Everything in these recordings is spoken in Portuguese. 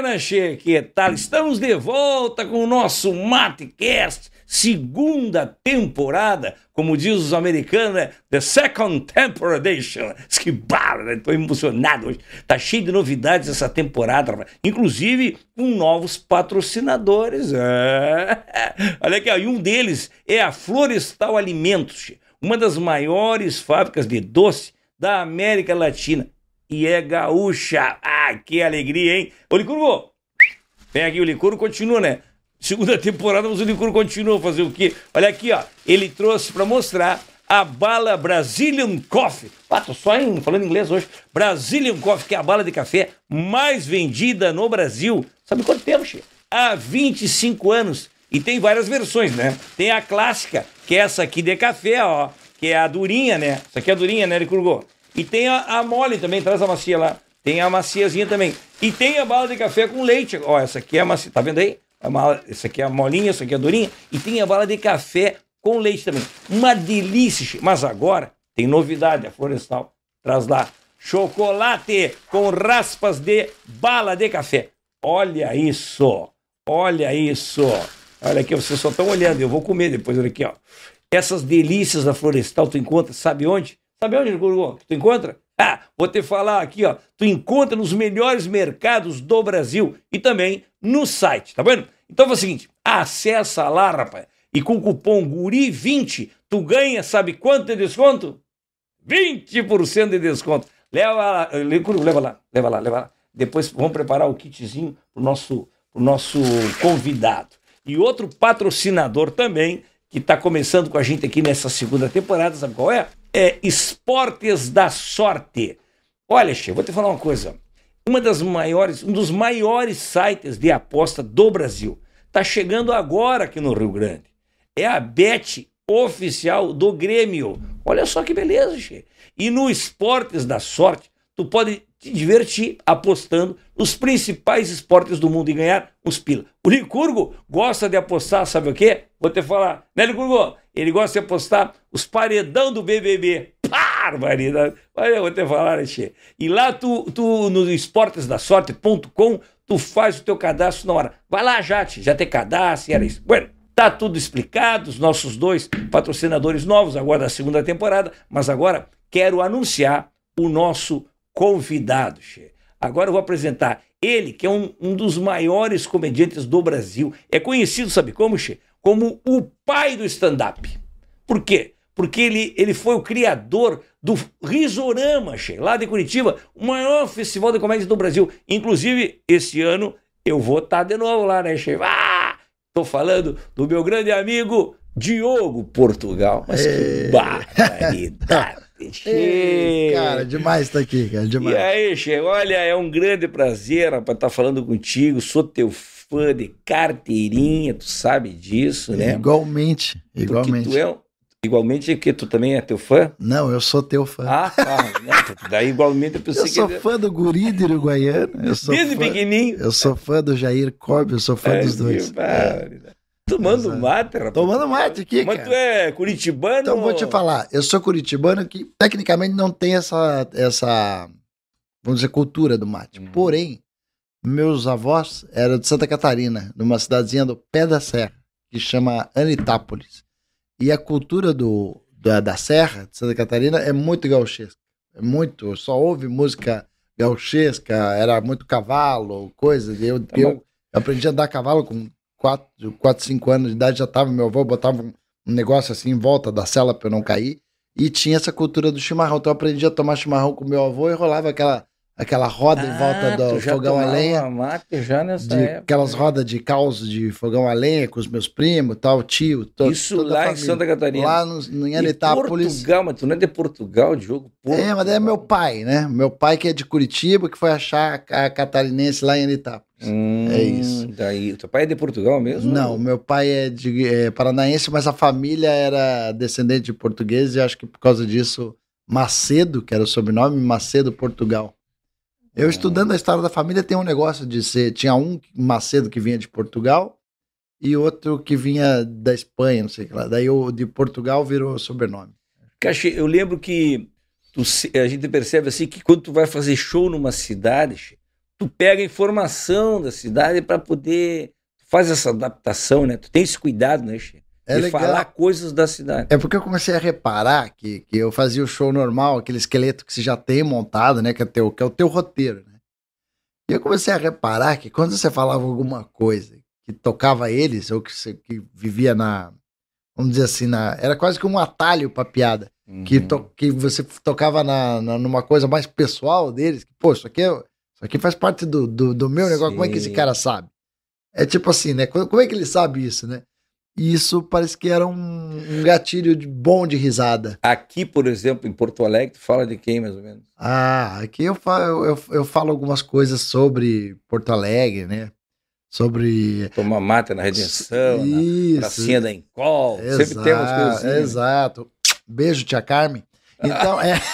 buenas, che, que tal? Estamos de volta com o nosso Matecast, segunda temporada, como diz os americanos, né? The Second Temporadation. Que barra, né? Tô emocionado hoje. Tá cheio de novidades essa temporada, inclusive com novos patrocinadores. É. Olha aqui, ó, e um deles é a Florestal Alimentos, uma das maiores fábricas de doce da América Latina e é gaúcha. Ah, que alegria, hein? Ô, Licurgo, vem aqui, o Licurgo continua, né? Segunda temporada, mas o Licurgo continua a fazer o quê? Olha aqui, ó, ele trouxe para mostrar a bala Brazilian Coffee. Ah, tô só em, falando inglês hoje. Brazilian Coffee, que é a bala de café mais vendida no Brasil. Sabe quanto tempo, Che? Há 25 anos. E tem várias versões, né? Tem a clássica, que é essa aqui de café, ó. Que é a durinha, né? essa aqui é a durinha, né, Licurgo? E tem a, a mole também, traz a macia lá. Tem a maciazinha também. E tem a bala de café com leite. Ó, essa aqui é a macia, tá vendo aí? A mala, essa aqui é a molinha, essa aqui é a durinha. E tem a bala de café com leite também. Uma delícia. Mas agora tem novidade, a Florestal traz lá. Chocolate com raspas de bala de café. Olha isso, olha isso. Olha aqui, vocês só estão olhando, eu vou comer depois, olha aqui, ó. Essas delícias da Florestal tu encontra, sabe onde? Sabe onde, Gorgon, tu encontra? Ah, vou te falar aqui, ó. Tu encontra nos melhores mercados do Brasil e também no site, tá vendo? Então faz é o seguinte, acessa lá, rapaz. E com o cupom GURI20, tu ganha, sabe quanto de desconto? 20% de desconto. Leva lá, eh, leva lá, leva lá, leva lá. Depois vamos preparar o kitzinho pro nosso, pro nosso convidado. E outro patrocinador também, que está começando com a gente aqui nessa segunda temporada, sabe qual é? é, esportes da sorte. Olha, Che, vou te falar uma coisa. Uma das maiores, um dos maiores sites de aposta do Brasil. Está chegando agora aqui no Rio Grande. É a Bet oficial do Grêmio. Olha só que beleza, Che. E no Esportes da Sorte, tu pode se divertir apostando nos principais esportes do mundo e ganhar uns pila. O Licurgo gosta de apostar, sabe o quê? Vou te falar, né, Licurgo? Ele gosta de apostar os paredão do BBB. Barbaridade! eu vou te falar, Alexê. E lá tu, tu no esportesdasorte.com, tu faz o teu cadastro na hora. Vai lá, te já te cadastro, era isso. Bueno, Tá tudo explicado, os nossos dois patrocinadores novos, agora da segunda temporada, mas agora quero anunciar o nosso convidado, che. Agora eu vou apresentar ele, que é um, um dos maiores comediantes do Brasil. É conhecido, sabe como, che? Como o pai do stand-up. Por quê? Porque ele, ele foi o criador do Risorama, che, lá de Curitiba, o maior festival de comédia do Brasil. Inclusive, esse ano eu vou estar tá de novo lá, né, che? Ah! Tô falando do meu grande amigo Diogo Portugal. Mas que é. barbaridade! cara, demais estar tá aqui, cara, demais. E aí, Che, olha, é um grande prazer, rapaz, estar tá falando contigo, sou teu fã de carteirinha, tu sabe disso, né? Igualmente, igualmente. Porque tu é, Igualmente que tu também é teu fã? Não, eu sou teu fã. Ah, tá. daí igualmente eu pensei eu sou que... É fã do guri de Uruguaiano. Eu sou Desde fã, pequenininho. Eu sou fã do Jair Cobb, eu sou fã é, dos dois. É. Tomando Exato. mate, rapaz. Tomando mate aqui, Mas tu é curitibano? Então vou te falar, eu sou curitibano que tecnicamente não tem essa, essa vamos dizer, cultura do mate. Uhum. Porém, meus avós eram de Santa Catarina, numa cidadezinha do pé da serra, que chama Anitápolis. E a cultura do, da, da serra de Santa Catarina é muito gauchesca. É muito, só houve música gauchesca, era muito cavalo, coisa. Eu, tá eu aprendi a andar a cavalo com 4, quatro 5 anos de idade já estava, meu avô botava um negócio assim em volta da cela para eu não cair. E tinha essa cultura do chimarrão. Então eu aprendi a tomar chimarrão com meu avô e rolava aquela, aquela roda ah, em volta do fogão a lenha. Mate já nessa de, época. Aquelas né? rodas de calço de fogão a lenha com os meus primos, tal, tio. To, Isso lá em Santa Catarina. Lá no, no, em Anitápolis. Portugal, mas tu não é de Portugal, Diogo? Portugal. É, mas é meu pai, né? Meu pai que é de Curitiba, que foi achar a catarinense lá em Anitápolis. Hum, é isso. Daí, o teu pai é de Portugal mesmo? Não, ou? meu pai é, de, é paranaense, mas a família era descendente de português e acho que por causa disso, Macedo, que era o sobrenome, Macedo Portugal. Eu ah. estudando a história da família tem um negócio de ser, tinha um Macedo que vinha de Portugal e outro que vinha da Espanha, não sei o que lá. Daí o de Portugal virou sobrenome. Caxi, eu lembro que tu, a gente percebe assim que quando tu vai fazer show numa cidade, tu pega informação da cidade para poder faz essa adaptação, né? Tu tem esse cuidado, né, Che? É de falar coisas da cidade. É porque eu comecei a reparar que, que eu fazia o show normal, aquele esqueleto que você já tem montado, né? Que é, teu, que é o teu roteiro, né? E eu comecei a reparar que quando você falava alguma coisa que tocava eles, ou que, você, que vivia na. Vamos dizer assim, na, era quase que um atalho pra piada. Uhum. Que, to, que você tocava na, na, numa coisa mais pessoal deles, que, pô, isso aqui é isso aqui faz parte do, do, do meu negócio. Sim. Como é que esse cara sabe? É tipo assim, né? Como é que ele sabe isso, né? E isso parece que era um, um gatilho de, bom de risada. Aqui, por exemplo, em Porto Alegre, tu fala de quem, mais ou menos? Ah, aqui eu falo, eu, eu falo algumas coisas sobre Porto Alegre, né? Sobre. Tomar mata na redenção, isso. na da Encol. Exato, sempre temos coisas assim. Né? Exato. Beijo, tia Carmen. Então, é.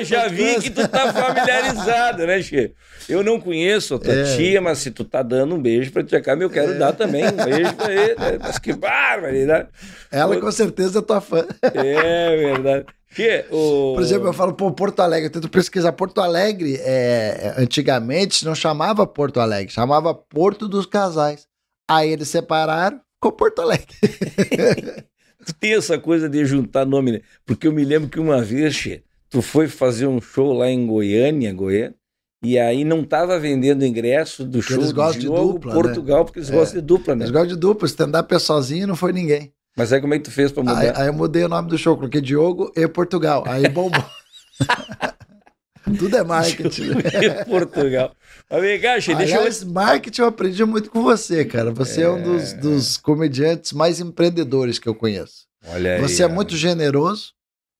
Eu já vi que tu tá familiarizado, né, Che? Eu não conheço a tua é. tia, mas se tu tá dando um beijo pra tia Carmen, eu quero é. dar também um beijo pra ele. Né? Mas que né? Ela com certeza é tua fã. É verdade. Que, o... Por exemplo, eu falo, pô, Porto Alegre, eu tento pesquisar. Porto Alegre, é, é antigamente, não chamava Porto Alegre, chamava Porto dos Casais. Aí eles separaram, com Porto Alegre. tu tem essa coisa de juntar nome, né? Porque eu me lembro que uma vez, che, tu foi fazer um show lá em Goiânia, Goiânia, e aí não estava vendendo ingresso do porque show eles gostam Diogo, de dupla, né? Portugal, né? porque eles é. gostam de dupla, né? Eles gostam de dupla, stand-up é sozinho não foi ninguém. Mas aí como é que tu fez para mudar? Aí, aí, eu mudei o nome do show, coloquei Diogo e Portugal, aí bombou. Tudo é marketing. Diogo Portugal. Amigache, deixa Aliás, eu... marketing eu aprendi muito com você, cara. Você é, é um dos, é. dos, comediantes mais empreendedores que eu conheço. Olha você aí. Você é muito generoso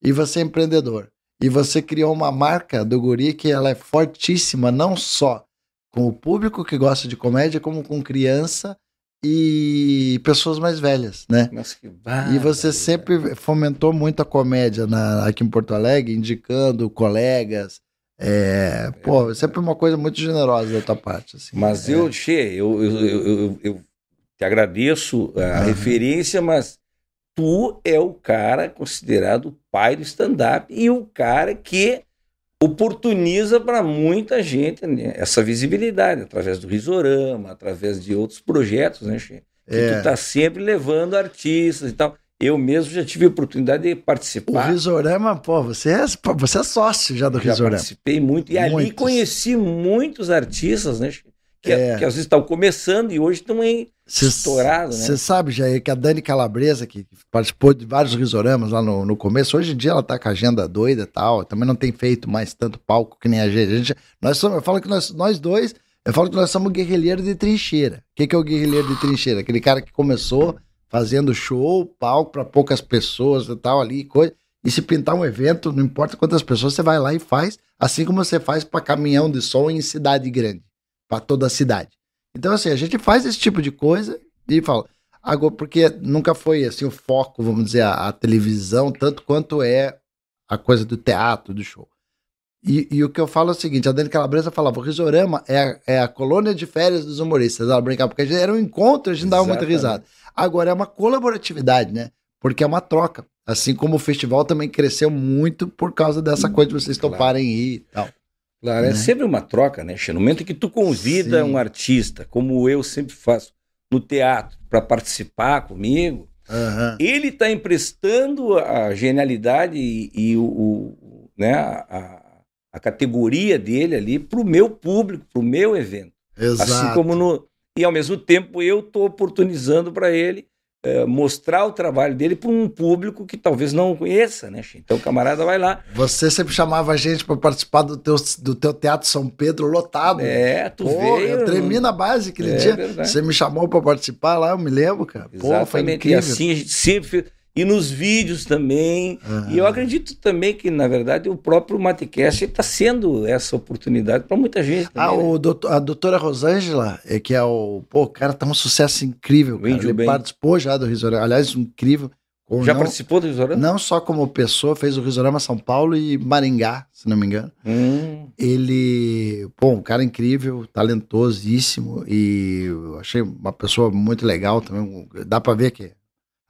e você é empreendedor. E você criou uma marca do Guri que ela é fortíssima, não só com o público que gosta de comédia, como com criança e pessoas mais velhas, né? Nossa, que barra, e você cara. sempre fomentou muito a comédia na, aqui em Porto Alegre, indicando colegas. É, é pô, sempre uma coisa muito generosa da tua parte. Assim, mas é. eu, Che, eu, eu, eu, eu, te agradeço a uhum. referência, mas tu é o cara considerado pai do stand-up e o cara que oportuniza para muita gente né, essa visibilidade, através do Risorama, através de outros projetos, né, Che? Que é. tu tá sempre levando artistas e tal. Eu mesmo já tive a oportunidade de participar. O Risorama, pô, você é, você é sócio já do já Risorama. participei muito. E muitos. ali conheci muitos artistas, né? Chico? que, é. que às vezes estão começando e hoje estão estourados. Você né? sabe, Jair, que a Dani Calabresa, que participou de vários risoramas lá no, no começo, hoje em dia ela está com a agenda doida e tal, também não tem feito mais tanto palco que nem a gente. A gente nós somos, eu falo que nós, nós dois, eu falo que nós somos guerrilheiros de trincheira. O que, que é o guerrilheiro de trincheira? Aquele cara que começou fazendo show, palco para poucas pessoas e tal ali, coisa. E se pintar um evento, não importa quantas pessoas, você vai lá e faz, assim como você faz para caminhão de som em cidade grande para toda a cidade. Então, assim, a gente faz esse tipo de coisa e fala. Agora, porque nunca foi assim o foco, vamos dizer, a, a televisão, tanto quanto é a coisa do teatro, do show. E, e, o que eu falo é o seguinte: a Dani Calabresa falava, o Risorama é a, é a colônia de férias dos humoristas. Ela brincava, porque gente, era um encontro, a gente dava muita risada. Agora é uma colaboratividade, né? Porque é uma troca. Assim como o festival também cresceu muito por causa dessa hum, coisa de vocês claro. toparem ir e tal. Claro, é né? é sempre uma troca, né? No momento em que tu convida Sim. um artista, como eu sempre faço no teatro, para participar comigo, uhum. ele está emprestando a genialidade e, e o, o, né, a, a categoria dele ali para o meu público, para o meu evento. Assim Exato. Assim como no, e ao mesmo tempo eu estou oportunizando para ele é, mostrar o trabalho dele para um público que talvez não o conheça, né, Chim? Então o camarada vai lá. Você sempre chamava a gente para participar do teu, do teu Teatro São Pedro lotado. É, tu Pô, veio. Eu tremi na base aquele é, dia. Verdade. Você me chamou para participar lá, eu me lembro, cara. Exatamente. Pô, foi incrível. E assim a gente sempre fez e nos vídeos também. Uhum. E eu acredito também que, na verdade, o próprio Matecast está sendo essa oportunidade para muita gente. Ah, também, ah, o doutor, a doutora Rosângela, é que é o. Pô, o cara tá um sucesso incrível. Cara. Ele bem. participou já do Risorama. Aliás, incrível. já não, participou do Risorama? Não só como pessoa, fez o Risorama São Paulo e Maringá, se não me engano. Hum. Ele, pô um cara incrível, talentosíssimo e achei uma pessoa muito legal também. Dá para ver que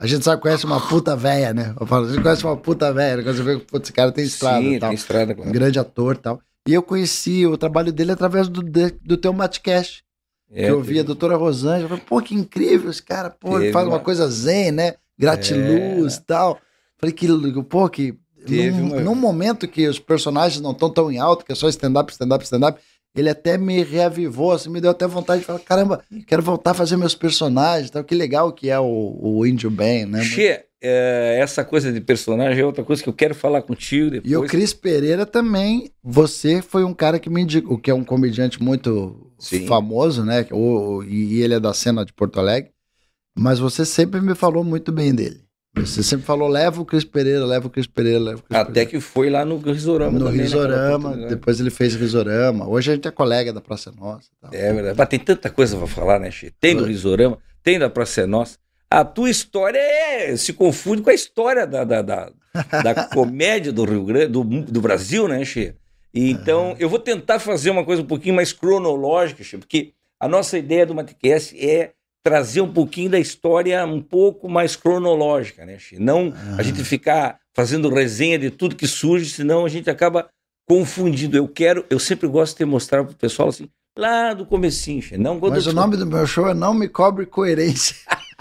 a gente sabe conhece uma puta véia, né? Eu falo, a gente conhece uma puta véia, né? quando você vê que esse cara tem estrada Sim, Tem estrada, claro. Um grande ator e tal. E eu conheci o trabalho dele é através do, do teu Matcast. É, que eu vi a doutora Rosângela. Falei, pô, que incrível esse cara, pô, ele faz uma coisa zen, né? Gratiluz é. e é. tal. Falei que, pô, que. Teve num, num momento que os personagens não estão tão em alto, que é só stand-up, stand-up, stand-up, ele até me reavivou, assim, me deu até vontade de falar, caramba, quero voltar a fazer meus personagens, tal. que legal que é o, o Índio Ben, né? Che, é, essa coisa de personagem é outra coisa que eu quero falar contigo depois. E o Cris Pereira também, você foi um cara que me indicou, que é um comediante muito Sim. famoso, né? O, e ele é da cena de Porto Alegre, mas você sempre me falou muito bem dele. Você sempre falou, leva o Cris Pereira, leva o Cris Pereira, leva o Cris Até Pereira. que foi lá no Risorama No também, né, Risorama, né? depois ele fez Risorama. Hoje a gente é colega da Praça Nossa. Tá? É verdade. Mas tem tanta coisa pra falar, né, Che? Tem no Risorama, tem da Praça Nossa. A tua história é, se confunde com a história da, da, da, da comédia do Rio Grande, do, do Brasil, né, Che? Então, uhum. eu vou tentar fazer uma coisa um pouquinho mais cronológica, Che, porque a nossa ideia do Matecast é trazer um pouquinho da história um pouco mais cronológica, né? Não a gente ficar fazendo resenha de tudo que surge, senão a gente acaba confundindo. Eu quero, eu sempre gosto de mostrar pro pessoal assim, lá do comecinho, não Mas o nome do meu show é Não Me Cobre Coerência.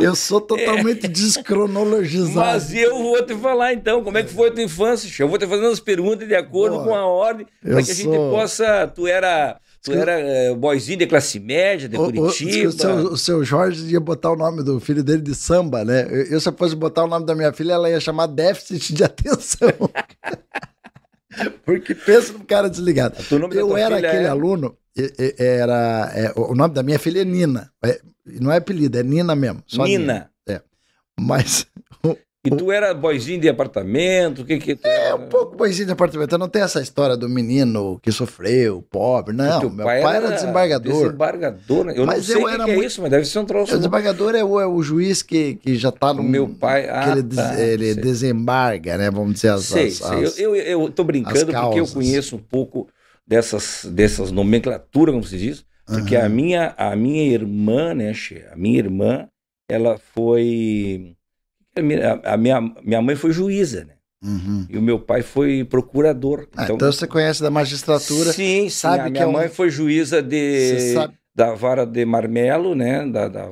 Eu sou totalmente é. descronologizado. Mas eu vou te falar então, como é que foi a tua infância? Eu vou te fazendo as perguntas de acordo Boa, com a ordem, para que a gente possa. Tu era Tu era é, boyzinho de classe média, de o, Curitiba. O, o, seu, o seu Jorge ia botar o nome do filho dele de samba, né? Eu, eu, se eu fosse botar o nome da minha filha, ela ia chamar déficit de atenção. Porque pensa num cara desligado. eu era aquele é... aluno, era é, o nome da minha filha é Nina. É, não é apelido, é Nina mesmo. Nina. Nina. É. Mas E tu era boizinho de apartamento? O que que tu É, era? um pouco boizinho de apartamento. Eu não tenho essa história do menino que sofreu, pobre, não. Meu pai, pai era, era, desembargador. Desembargador, né? Eu mas não sei eu que era que é muito... isso, mas deve ser um troço. O desembargador é o, é o juiz que, que já tá no... Meu pai... Ah, ele, tá, ele desembarga, né? Vamos dizer as... Sei, as, sei. As, eu, eu, eu tô brincando porque eu conheço um pouco dessas, dessas nomenclaturas, como se diz. Porque uhum. a, minha, a minha irmã, né, Xê? a minha irmã, ela foi a, a minha, minha mãe foi juíza, né? Uhum. E o meu pai foi procurador. Ah, então, então você conhece da magistratura. Sim, sabe que a minha é um... mãe foi juíza de, da vara de Marmelo, né? Da, da,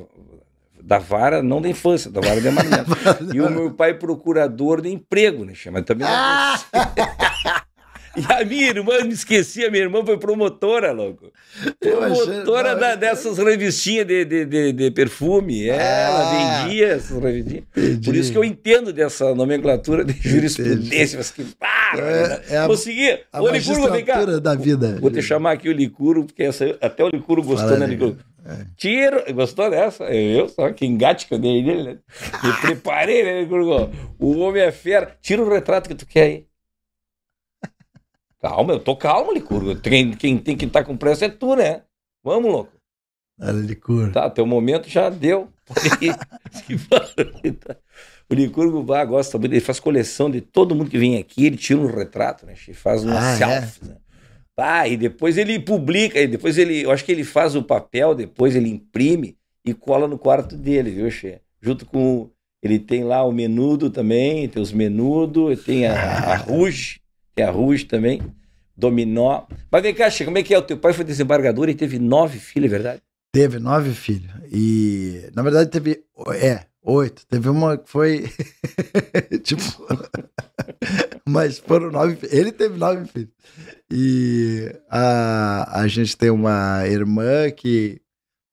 da, vara, não da infância, da vara de Marmelo. e o meu pai é procurador de emprego, né? Chama também. Ah! E a minha irmã, eu me esqueci, a minha irmã foi promotora, louco. Promotora é, da, é. dessas revistinhas de, de, de, de perfume. É, ah, Ela vendia essas revistinhas. Entendi. Por isso que eu entendo dessa nomenclatura de jurisprudência. Mas que para! É, né? é Consegui! A Ô, Licuro, vem cá. da vida. Vou te chamar aqui o Licuro, porque essa, até o Licuro gostou, né, Fala, né, Licuro? É. Tiro, gostou dessa? Eu só que engate que eu dei nele, né? Me preparei, né, O homem é fera. Tira o retrato que tu quer aí. Calma, eu tô calmo, Licurgo. Quem, quem tem que estar tá com pressa é tu, né? Vamos, louco. Olha, Licurgo. Tá, teu momento já deu. o Licurgo vai, gosta muito. Ele faz coleção de todo mundo que vem aqui. Ele tira um retrato, né? Ele faz um ah, é? selfie, é? né? Ah, e depois ele publica, e depois ele. Eu acho que ele faz o papel, depois ele imprime e cola no quarto dele, viu, Xê? Junto com. Ele tem lá o menudo também, tem os menudo, tem a, a ruge, tem é Ruge também, dominó. Mas vem cá, Chico, como é que é? O teu pai foi desembargador e teve nove filhos, é verdade? Teve nove filhos. E, na verdade, teve. É, oito. Teve uma que foi. tipo. Mas foram nove. Ele teve nove filhos. E a, a gente tem uma irmã que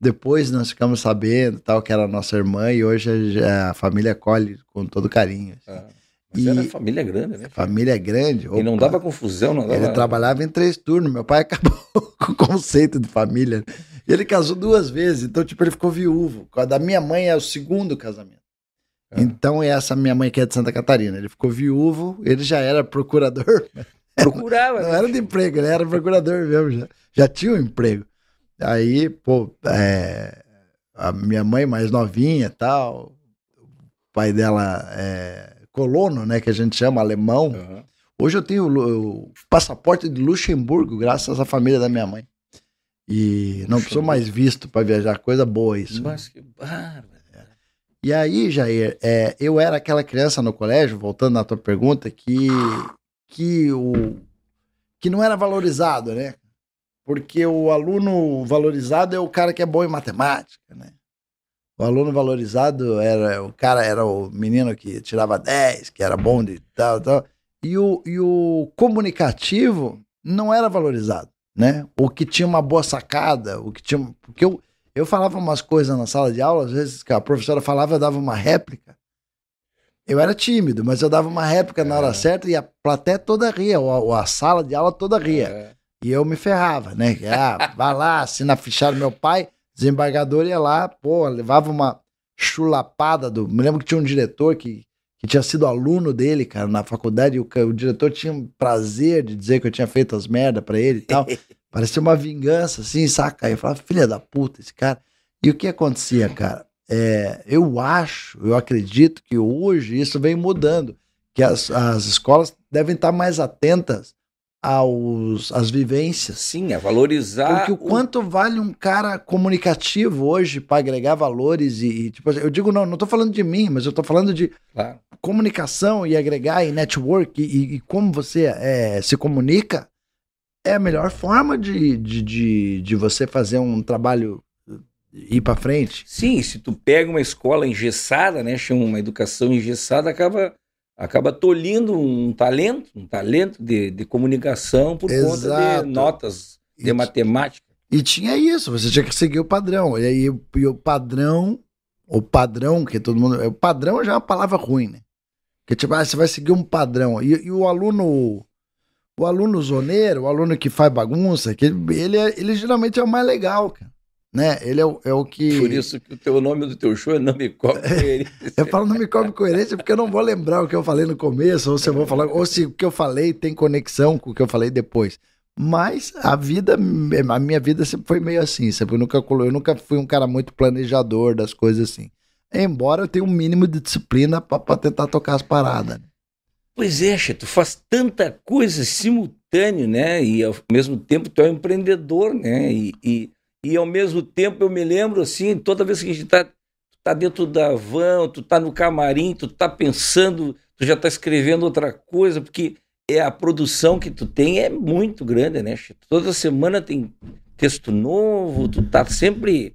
depois nós ficamos sabendo tal que era nossa irmã e hoje a, a família colhe com todo carinho. Assim. Mas e era família grande, né? Família é grande. Opa. E não dava confusão, não dava. Ele trabalhava em três turnos. Meu pai acabou com o conceito de família. Ele casou duas vezes, então, tipo, ele ficou viúvo. A da minha mãe é o segundo casamento. É. Então, é essa minha mãe que é de Santa Catarina. Ele ficou viúvo, ele já era procurador. Procurava. Não né? era de emprego, ele era procurador mesmo. Já, já tinha um emprego. Aí, pô, é, a minha mãe mais novinha e tal, o pai dela é, colono, né, que a gente chama alemão. Uhum. Hoje eu tenho o passaporte de Luxemburgo, graças à família da minha mãe. E não preciso mais visto para viajar, coisa boa isso. Né? Mas que barba. E aí, Jair, é, eu era aquela criança no colégio, voltando à tua pergunta, que, que, o, que não era valorizado, né? Porque o aluno valorizado é o cara que é bom em matemática, né? O aluno valorizado era o cara, era o menino que tirava 10, que era bom de tal, tal. E o, e o comunicativo não era valorizado, né? O que tinha uma boa sacada, o que tinha. Porque eu, eu falava umas coisas na sala de aula, às vezes que a professora falava, eu dava uma réplica. Eu era tímido, mas eu dava uma réplica é. na hora é. certa e a plateia toda ria, ou a, a sala de aula toda ria. É. E eu me ferrava, né? Ah, vai lá, assina a fichar do meu pai. Desembargador ia lá, pô, levava uma chulapada do. Me lembro que tinha um diretor que, que tinha sido aluno dele, cara, na faculdade, e o, o diretor tinha um prazer de dizer que eu tinha feito as merda pra ele e tal. Parecia uma vingança, assim, saca? Aí eu falava, filha da puta, esse cara. E o que acontecia, cara? É, eu acho, eu acredito que hoje isso vem mudando, que as, as escolas devem estar mais atentas aos, às vivências. Sim, a valorizar. Porque o, o... quanto vale um cara comunicativo hoje para agregar valores e, e, tipo, assim, eu digo não, não tô falando de mim, mas eu tô falando de claro. comunicação e agregar e network e, e como você é, se comunica é a melhor forma de, de, de, de você fazer um trabalho eh, ir para frente. Sim, se tu pega uma escola engessada, né, chama uma educação engessada, acaba acaba tolhindo um talento, um talento de, de comunicação por Exato. conta de notas de matemática. E tinha isso, você tinha que seguir o padrão. E aí e o padrão, o padrão que todo mundo. O padrão já é uma palavra ruim, né? Porque tipo, ah, você vai seguir um padrão. E, e, o aluno. O aluno zoneiro, o aluno que faz bagunça, que ele, ele, é, ele geralmente é o mais legal, cara né? Ele é o, é o que. Por isso que o teu nome do teu show é Não Me Cobre Coerência. eu falo Não Me Cobre Coerência porque eu não vou lembrar o que eu falei no começo, ou se eu vou falar, ou se o que eu falei tem conexão com o que eu falei depois. Mas a vida, a minha vida sempre foi meio assim, sempre eu nunca, eu nunca fui um cara muito planejador das coisas assim. Embora eu tenha um mínimo de disciplina para tentar tocar as paradas. Né? Pois é, Che, tu faz tanta coisa simultâneo, né? E ao mesmo tempo tu é um empreendedor, né? e, e e ao mesmo tempo eu me lembro assim, toda vez que a gente está tá dentro da van, tu tá no camarim, tu tá pensando, tu já tá escrevendo outra coisa, porque é a produção que tu tem é muito grande, né? Chico? Toda semana tem texto novo, tu tá sempre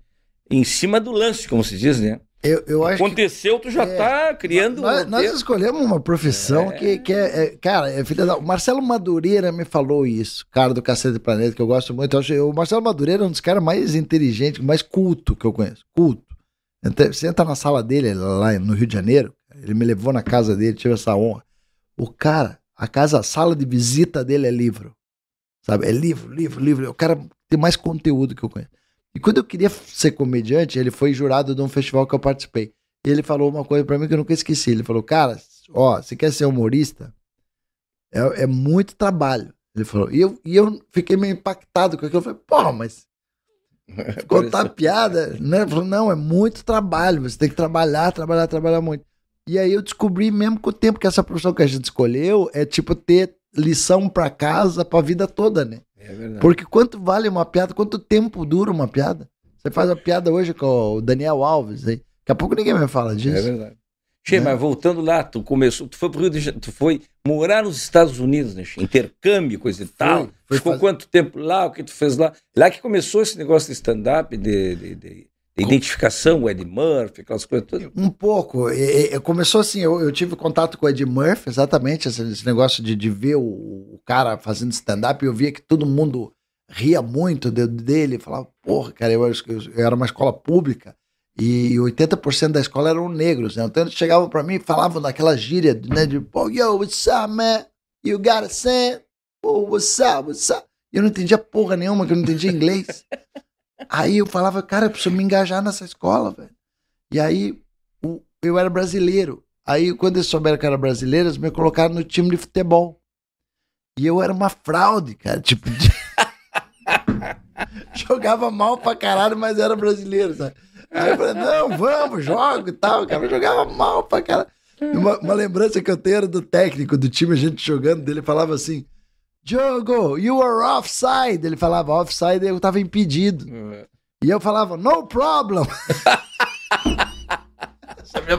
em cima do lance, como se diz, né? Eu, eu Aconteceu, que, tu já está é. criando. Nós, nós, escolhemos uma profissão é. que, que é, é Cara, é filha da. O Marcelo Madureira me falou isso, cara do Cacete do Planeta, que eu gosto muito. Eu acho, o Marcelo Madureira é um dos caras mais inteligentes, mais culto que eu conheço. Culto. Então, você entra na sala dele, é lá no Rio de Janeiro, ele me levou na casa dele, tive essa honra. O cara, a casa, a sala de visita dele é livro. Sabe? É livro, livro, livro. É o cara tem mais conteúdo que eu conheço. E quando eu queria ser comediante, ele foi jurado de um festival que eu participei. E ele falou uma coisa para mim que eu nunca esqueci. Ele falou, cara, ó, você quer ser humorista? É, é muito trabalho. Ele falou. E eu, e eu fiquei meio impactado com aquilo. Eu falei, pô, mas contar piada, né? Ele falou, não, é muito trabalho. Você tem que trabalhar, trabalhar, trabalhar muito. E aí eu descobri mesmo com o tempo que essa profissão que a gente escolheu é tipo ter lição para casa, para a vida toda, né? É verdade. Porque quanto vale uma piada? Quanto tempo dura uma piada? Você faz a piada hoje com o Daniel Alves aí. Daqui a pouco ninguém vai falar disso. É verdade. Che, né? mas voltando lá, tu começou, tu foi pro Rio de Janeiro, tu foi morar nos Estados Unidos, né? Intercâmbio, coisa e tal. Foi, foi Ficou fazer... quanto tempo lá? O que tu fez lá? Lá que começou esse negócio de stand-up, de, de, de, Identificação, o Ed Murphy, aquelas coisas todas? Um pouco. E, e, começou assim, eu, eu, tive contato com o Ed Murphy, exatamente, esse, esse negócio de, de ver o, o cara fazendo stand-up, e eu via que todo mundo ria muito de, dele, falava, porra, cara, eu, eu, eu, era uma escola pública, e 80% da escola eram negros, né? Então eles chegavam para mim e falavam naquela gíria, né, de, pô, yo, what's up, man? You gotta send? Pô, oh, what's up, what's up? eu não entendia porra nenhuma, que eu não entendia inglês. Aí eu falava, cara, eu preciso me engajar nessa escola, velho. E aí o, eu era brasileiro. Aí quando eles souberam que era brasileiro, eles me colocaram no time de futebol. E eu era uma fraude, cara. Tipo, jogava mal pra caralho, mas era brasileiro, sabe? Aí eu falei, não, vamos, jogo e tal. O cara jogava mal pra caralho. Uma, uma, lembrança que eu tenho era do técnico do time, a gente jogando, dele falava assim: Diogo, you are offside. Ele falava offside, eu tava impedido. Uhum. E eu falava, no problem. falar é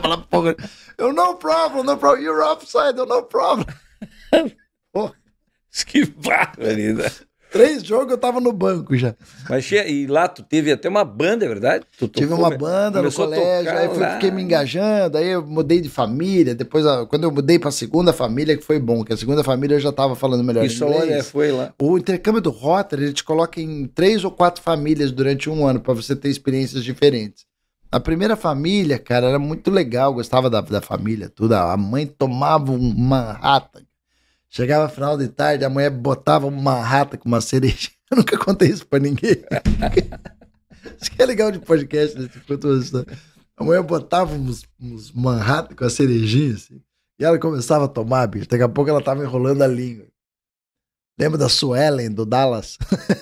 eu, no problem, no problem. You're offside, eu, no problem. Porra. Que barbaridade. Três jogos eu tava no banco já. Mas e lá tu teve até uma banda, é verdade? Tu Tive tocou, uma banda no colégio, aí fui, fiquei me engajando, aí eu mudei de família, depois quando eu mudei pra segunda família, que foi bom, que a segunda família eu já tava falando melhor Isso inglês. Isso, né, foi lá. O intercâmbio do Rotter, ele te coloca em três ou quatro famílias durante um ano para você ter experiências diferentes. A primeira família, cara, era muito legal, gostava da, da família, tudo. A mãe tomava uma rata, Chegava final de tarde, a mulher botava uma rata com uma cereja. Eu nunca contei isso pra ninguém. isso que é legal de podcast, né? A mulher botava uns, uns Manhattan com a cerejinha, assim. E ela começava a tomar, bicho. Daqui a pouco ela tava enrolando a língua. Lembra da Suellen, do Dallas?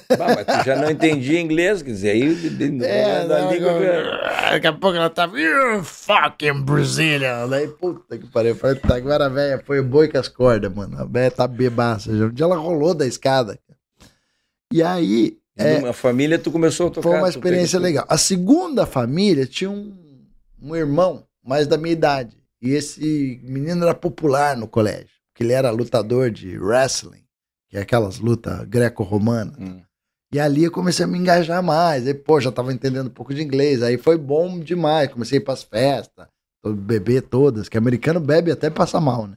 Bah, mas tu já não entendia inglês, quer dizer, aí... É, da não, língua... Eu... Daqui a pouco ela tava... Tá, You're fucking Brazilian! Daí, puta que pariu. falei, tá, agora a velha foi boi com as cordas, mano. A velha tá bebaça. Já. Um dia ela rolou da escada. E aí... E é, numa família tu começou a tocar. Foi uma experiência tu... legal. A segunda família tinha um, um irmão, mais da minha idade. E esse menino era popular no colégio. Porque ele era lutador de wrestling que é aquelas lutas greco-romanas. Hum. E ali eu comecei a me engajar mais. Aí, pô, já tava entendendo um pouco de inglês. Aí foi bom demais. Comecei a ir para as festas, beber todas, que americano bebe até passa mal, né?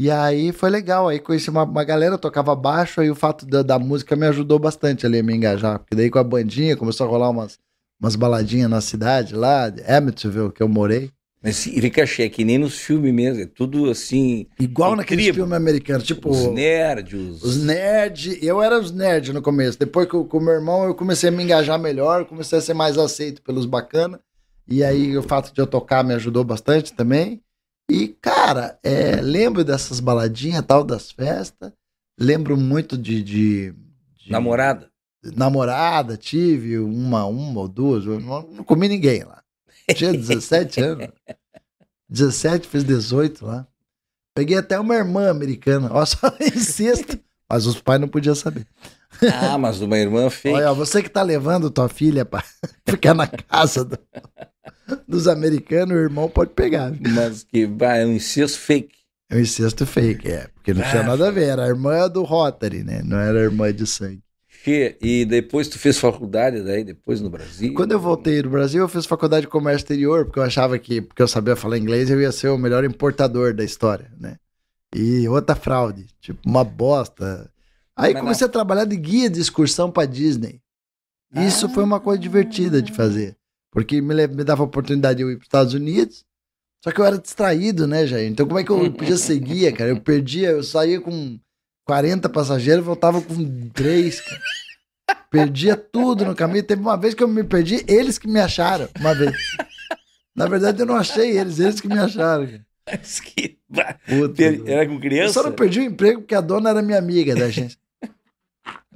E aí foi legal. Aí conheci uma, uma galera, tocava baixo. Aí o fato da, da, música me ajudou bastante ali a me engajar. Porque daí com a bandinha começou a rolar umas, umas baladinhas na cidade lá, Amityville, que eu morei. Mas ricaché, que nem nos filmes mesmo, é tudo assim. Igual naquele filme americano, tipo. Os nerds. Os nerds. Eu era os nerds no começo. Depois que eu, com o meu irmão eu comecei a me engajar melhor, comecei a ser mais aceito pelos bacanas E aí o fato de eu tocar me ajudou bastante também. E, cara, é, lembro dessas baladinhas tal, das festas. Lembro muito de. de, de... Namorada? Namorada, tive uma, uma ou duas. Não, não comi ninguém lá. Tinha 17 anos. 17, fez 18 lá. Peguei até uma irmã americana, ó, só em Mas os pais não podiam saber. Ah, mas uma irmã fake Olha, você que tá levando tua filha pra ficar na casa do, dos americanos, o irmão pode pegar. Mas que vai, é um incesto fake. É um incesto fake, é. Porque não ah, tinha nada a ver. Era a irmã do Rotary, né? Não era a irmã de sangue e depois tu fez faculdade daí, depois no Brasil? Quando eu voltei do Brasil, eu fiz faculdade de comércio exterior, porque eu achava que, porque eu sabia falar inglês, eu ia ser o melhor importador da história, né? E outra fraude, tipo, uma bosta. Aí Mas comecei não. a trabalhar de guia de excursão para Disney. Isso ah. foi uma coisa divertida de fazer, porque me, me dava a oportunidade de eu ir para os Estados Unidos, só que eu era distraído, né, Jair? Então como é que eu podia seguir, cara? Eu perdia, eu saía com 40 passageiros, voltava com 3, Perdia tudo no caminho. Teve uma vez que eu me perdi, eles que me acharam. Uma vez. Na verdade, eu não achei eles, eles que me acharam. Mas que... Puta, era com criança? Eu só não perdi o emprego porque a dona era minha amiga da gente.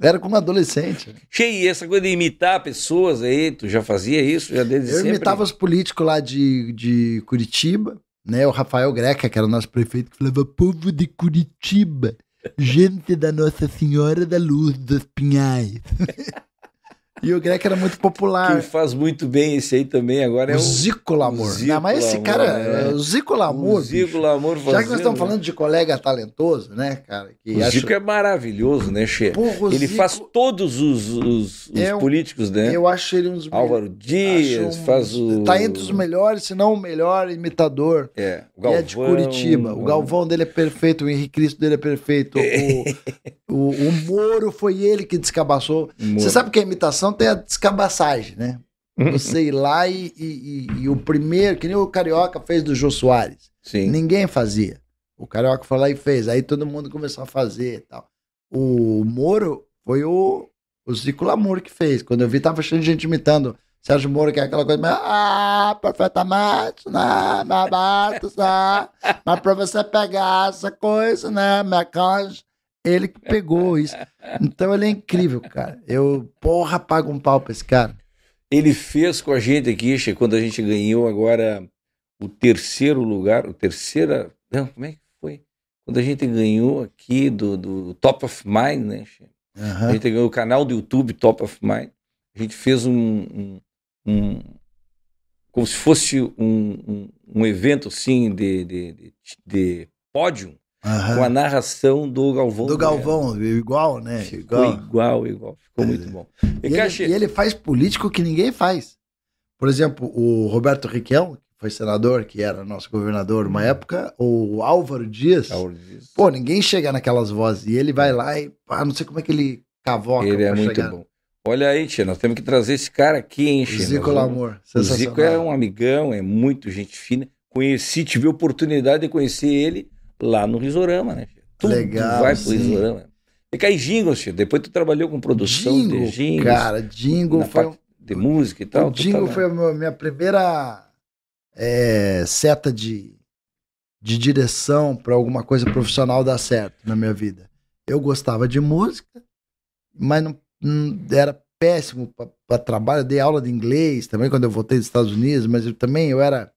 Era como adolescente. Né? Cheio, essa coisa de imitar pessoas aí, tu já fazia isso? Já desde Eu sempre? imitava os políticos lá de, de Curitiba, né? O Rafael Greca, que era o nosso prefeito, que falava povo de Curitiba. Gente da Nossa Senhora da Luz dos Pinhais. E o Greco era muito popular. Quem faz muito bem esse aí também agora é o... Zico Lamor. Zico Não, mas esse cara, é. o Zico Lamor... O Zico Lamor fazendo... Já que nós estamos né? falando de colega talentoso, né, cara? o acho... Zico é maravilhoso, né, Che? Porra, ele Zico... faz todos os, os, os é um... políticos, né? Eu acho ele um dos Álvaro Dias, um... faz o... Tá entre os melhores, se não o melhor imitador. É, o Galvão... é de Curitiba. O né? Galvão dele é perfeito, o Henrique Cristo dele é perfeito. O, o, o Moro foi ele que descabaçou. Moro. Você sabe que a imitação confusão tem a descabaçagem, né? Uhum. Você ir lá e, e, e, e, o primeiro, que nem o Carioca fez do Jô Soares. Sim. Ninguém fazia. O Carioca foi lá e fez. Aí todo mundo começou a fazer e tal. O Moro foi o, o Zico Lamour que fez. Quando eu vi, tava cheio de gente imitando. Sérgio Moro, que é aquela coisa, mas, ah, perfeitamente, né, na aberto, mas pra você pegar essa coisa, né, minha canja, ele que pegou isso. Então ele é incrível, cara. Eu, porra, pago um pau pra esse cara. Ele fez com a gente aqui, che, quando a gente ganhou agora o terceiro lugar, o terceira. Não, como é que foi? Quando a gente ganhou aqui do, do Top of Mind, né, Uhum. A gente ganhou o canal do YouTube Top of Mind. A gente fez um. um, um como se fosse um, um, um evento assim de, de, de, de pódio Uhum. Com a narração do Galvão. Do Galvão, igual, né? Ficou igual, igual. igual. Ficou muito bom. E, E, Caxi- ele, e ele faz político que ninguém faz. Por exemplo, o Roberto Riquel, que foi senador, que era nosso governador uma hum. época, o Álvaro Dias. Álvaro Dias, Pô, ninguém chega naquelas vozes. E ele vai lá e. Ah, não sei como é que ele cavoca. ele é muito chegar. bom. Olha aí, Tia, nós temos que trazer esse cara aqui, hein, Tia? Zico Lamor. O Zico é um amigão, é muito gente fina. Conheci, tive a oportunidade de conhecer ele lá no Risorama, né? Filho? Tu, Legal. Tu vai pro Risorama. E cai jingles, filho. Depois tu trabalhou com produção jingle, de jingles. Cara, jingle foi. De música e tal. O jingle tá foi a minha primeira é, seta de, de direção para alguma coisa profissional dar certo na minha vida. Eu gostava de música, mas não, não era péssimo para trabalho. Eu dei aula de inglês também quando eu voltei dos Estados Unidos, mas eu também eu era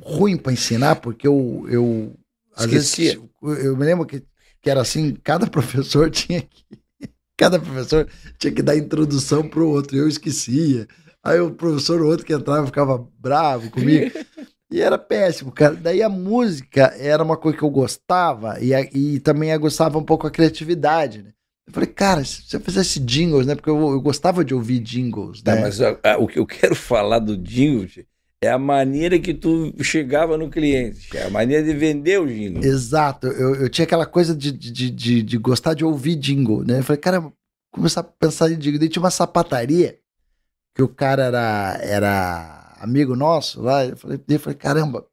ruim para ensinar porque eu, eu Esquecia. eu me lembro que, que era assim, cada professor tinha que. Cada professor tinha que dar introdução para o outro, eu esquecia. Aí o professor, o outro que entrava, ficava bravo comigo. E era péssimo, cara. Daí a música era uma coisa que eu gostava e, a, e também eu gostava um pouco a criatividade, né? Eu falei, cara, se eu fizesse jingles, né? Porque eu, eu gostava de ouvir jingles, né? mas a, a, o que eu quero falar do jingles é a maneira que tu chegava no cliente, é a maneira de vender o jingle. Exato, eu, eu tinha aquela coisa de, de, de, de gostar de ouvir jingle, né? Eu falei, cara, começar a pensar em jingle. Daí tinha uma sapataria, que o cara era, era amigo nosso lá, eu falei, eu falei caramba,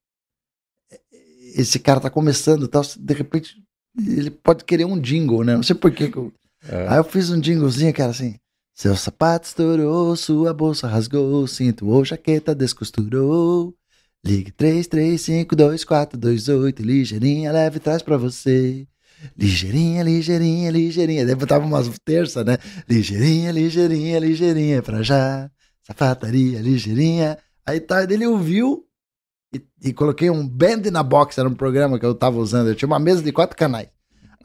esse cara tá começando e tá, tal, de repente ele pode querer um jingle, né? Não sei por que eu... É. Aí eu fiz um jinglezinho, cara, assim, seu sapato estourou, sua bolsa rasgou, cinto ou jaqueta descosturou. Ligue 33524228, ligeirinha, leve traz pra você. Ligeirinha, ligeirinha, ligeirinha. Daí botava umas terça, né? Ligeirinha, ligeirinha, ligeirinha, pra já. Sapataria, ligeirinha. Aí tá, ele ouviu e, e, coloquei um band na box, era um programa que eu tava usando. Eu tinha uma mesa de quatro canais.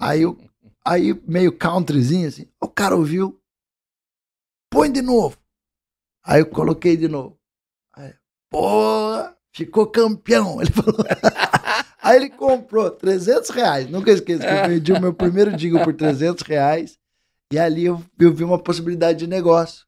Aí, aí meio countryzinho, assim. O cara ouviu, Põe de novo. Aí eu coloquei de novo. Aí, porra, ficou campeão. Ele falou. Aí ele comprou 300 reais. Nunca esqueço que eu vendi o meu primeiro digo por 300 reais. E ali eu, eu vi uma possibilidade de negócio.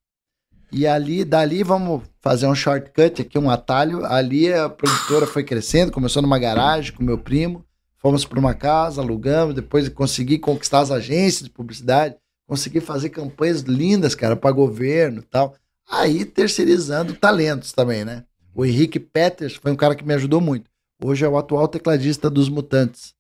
E ali, dali, vamos fazer um shortcut aqui, um atalho. Ali a produtora foi crescendo, começou numa garagem com meu primo. Fomos para uma casa, alugamos, depois consegui conquistar as agências de publicidade. Consegui fazer campanhas lindas, cara, para governo e tal. Aí terceirizando talentos também, né? O Henrique Peters foi um cara que me ajudou muito. Hoje é o atual tecladista dos Mutantes.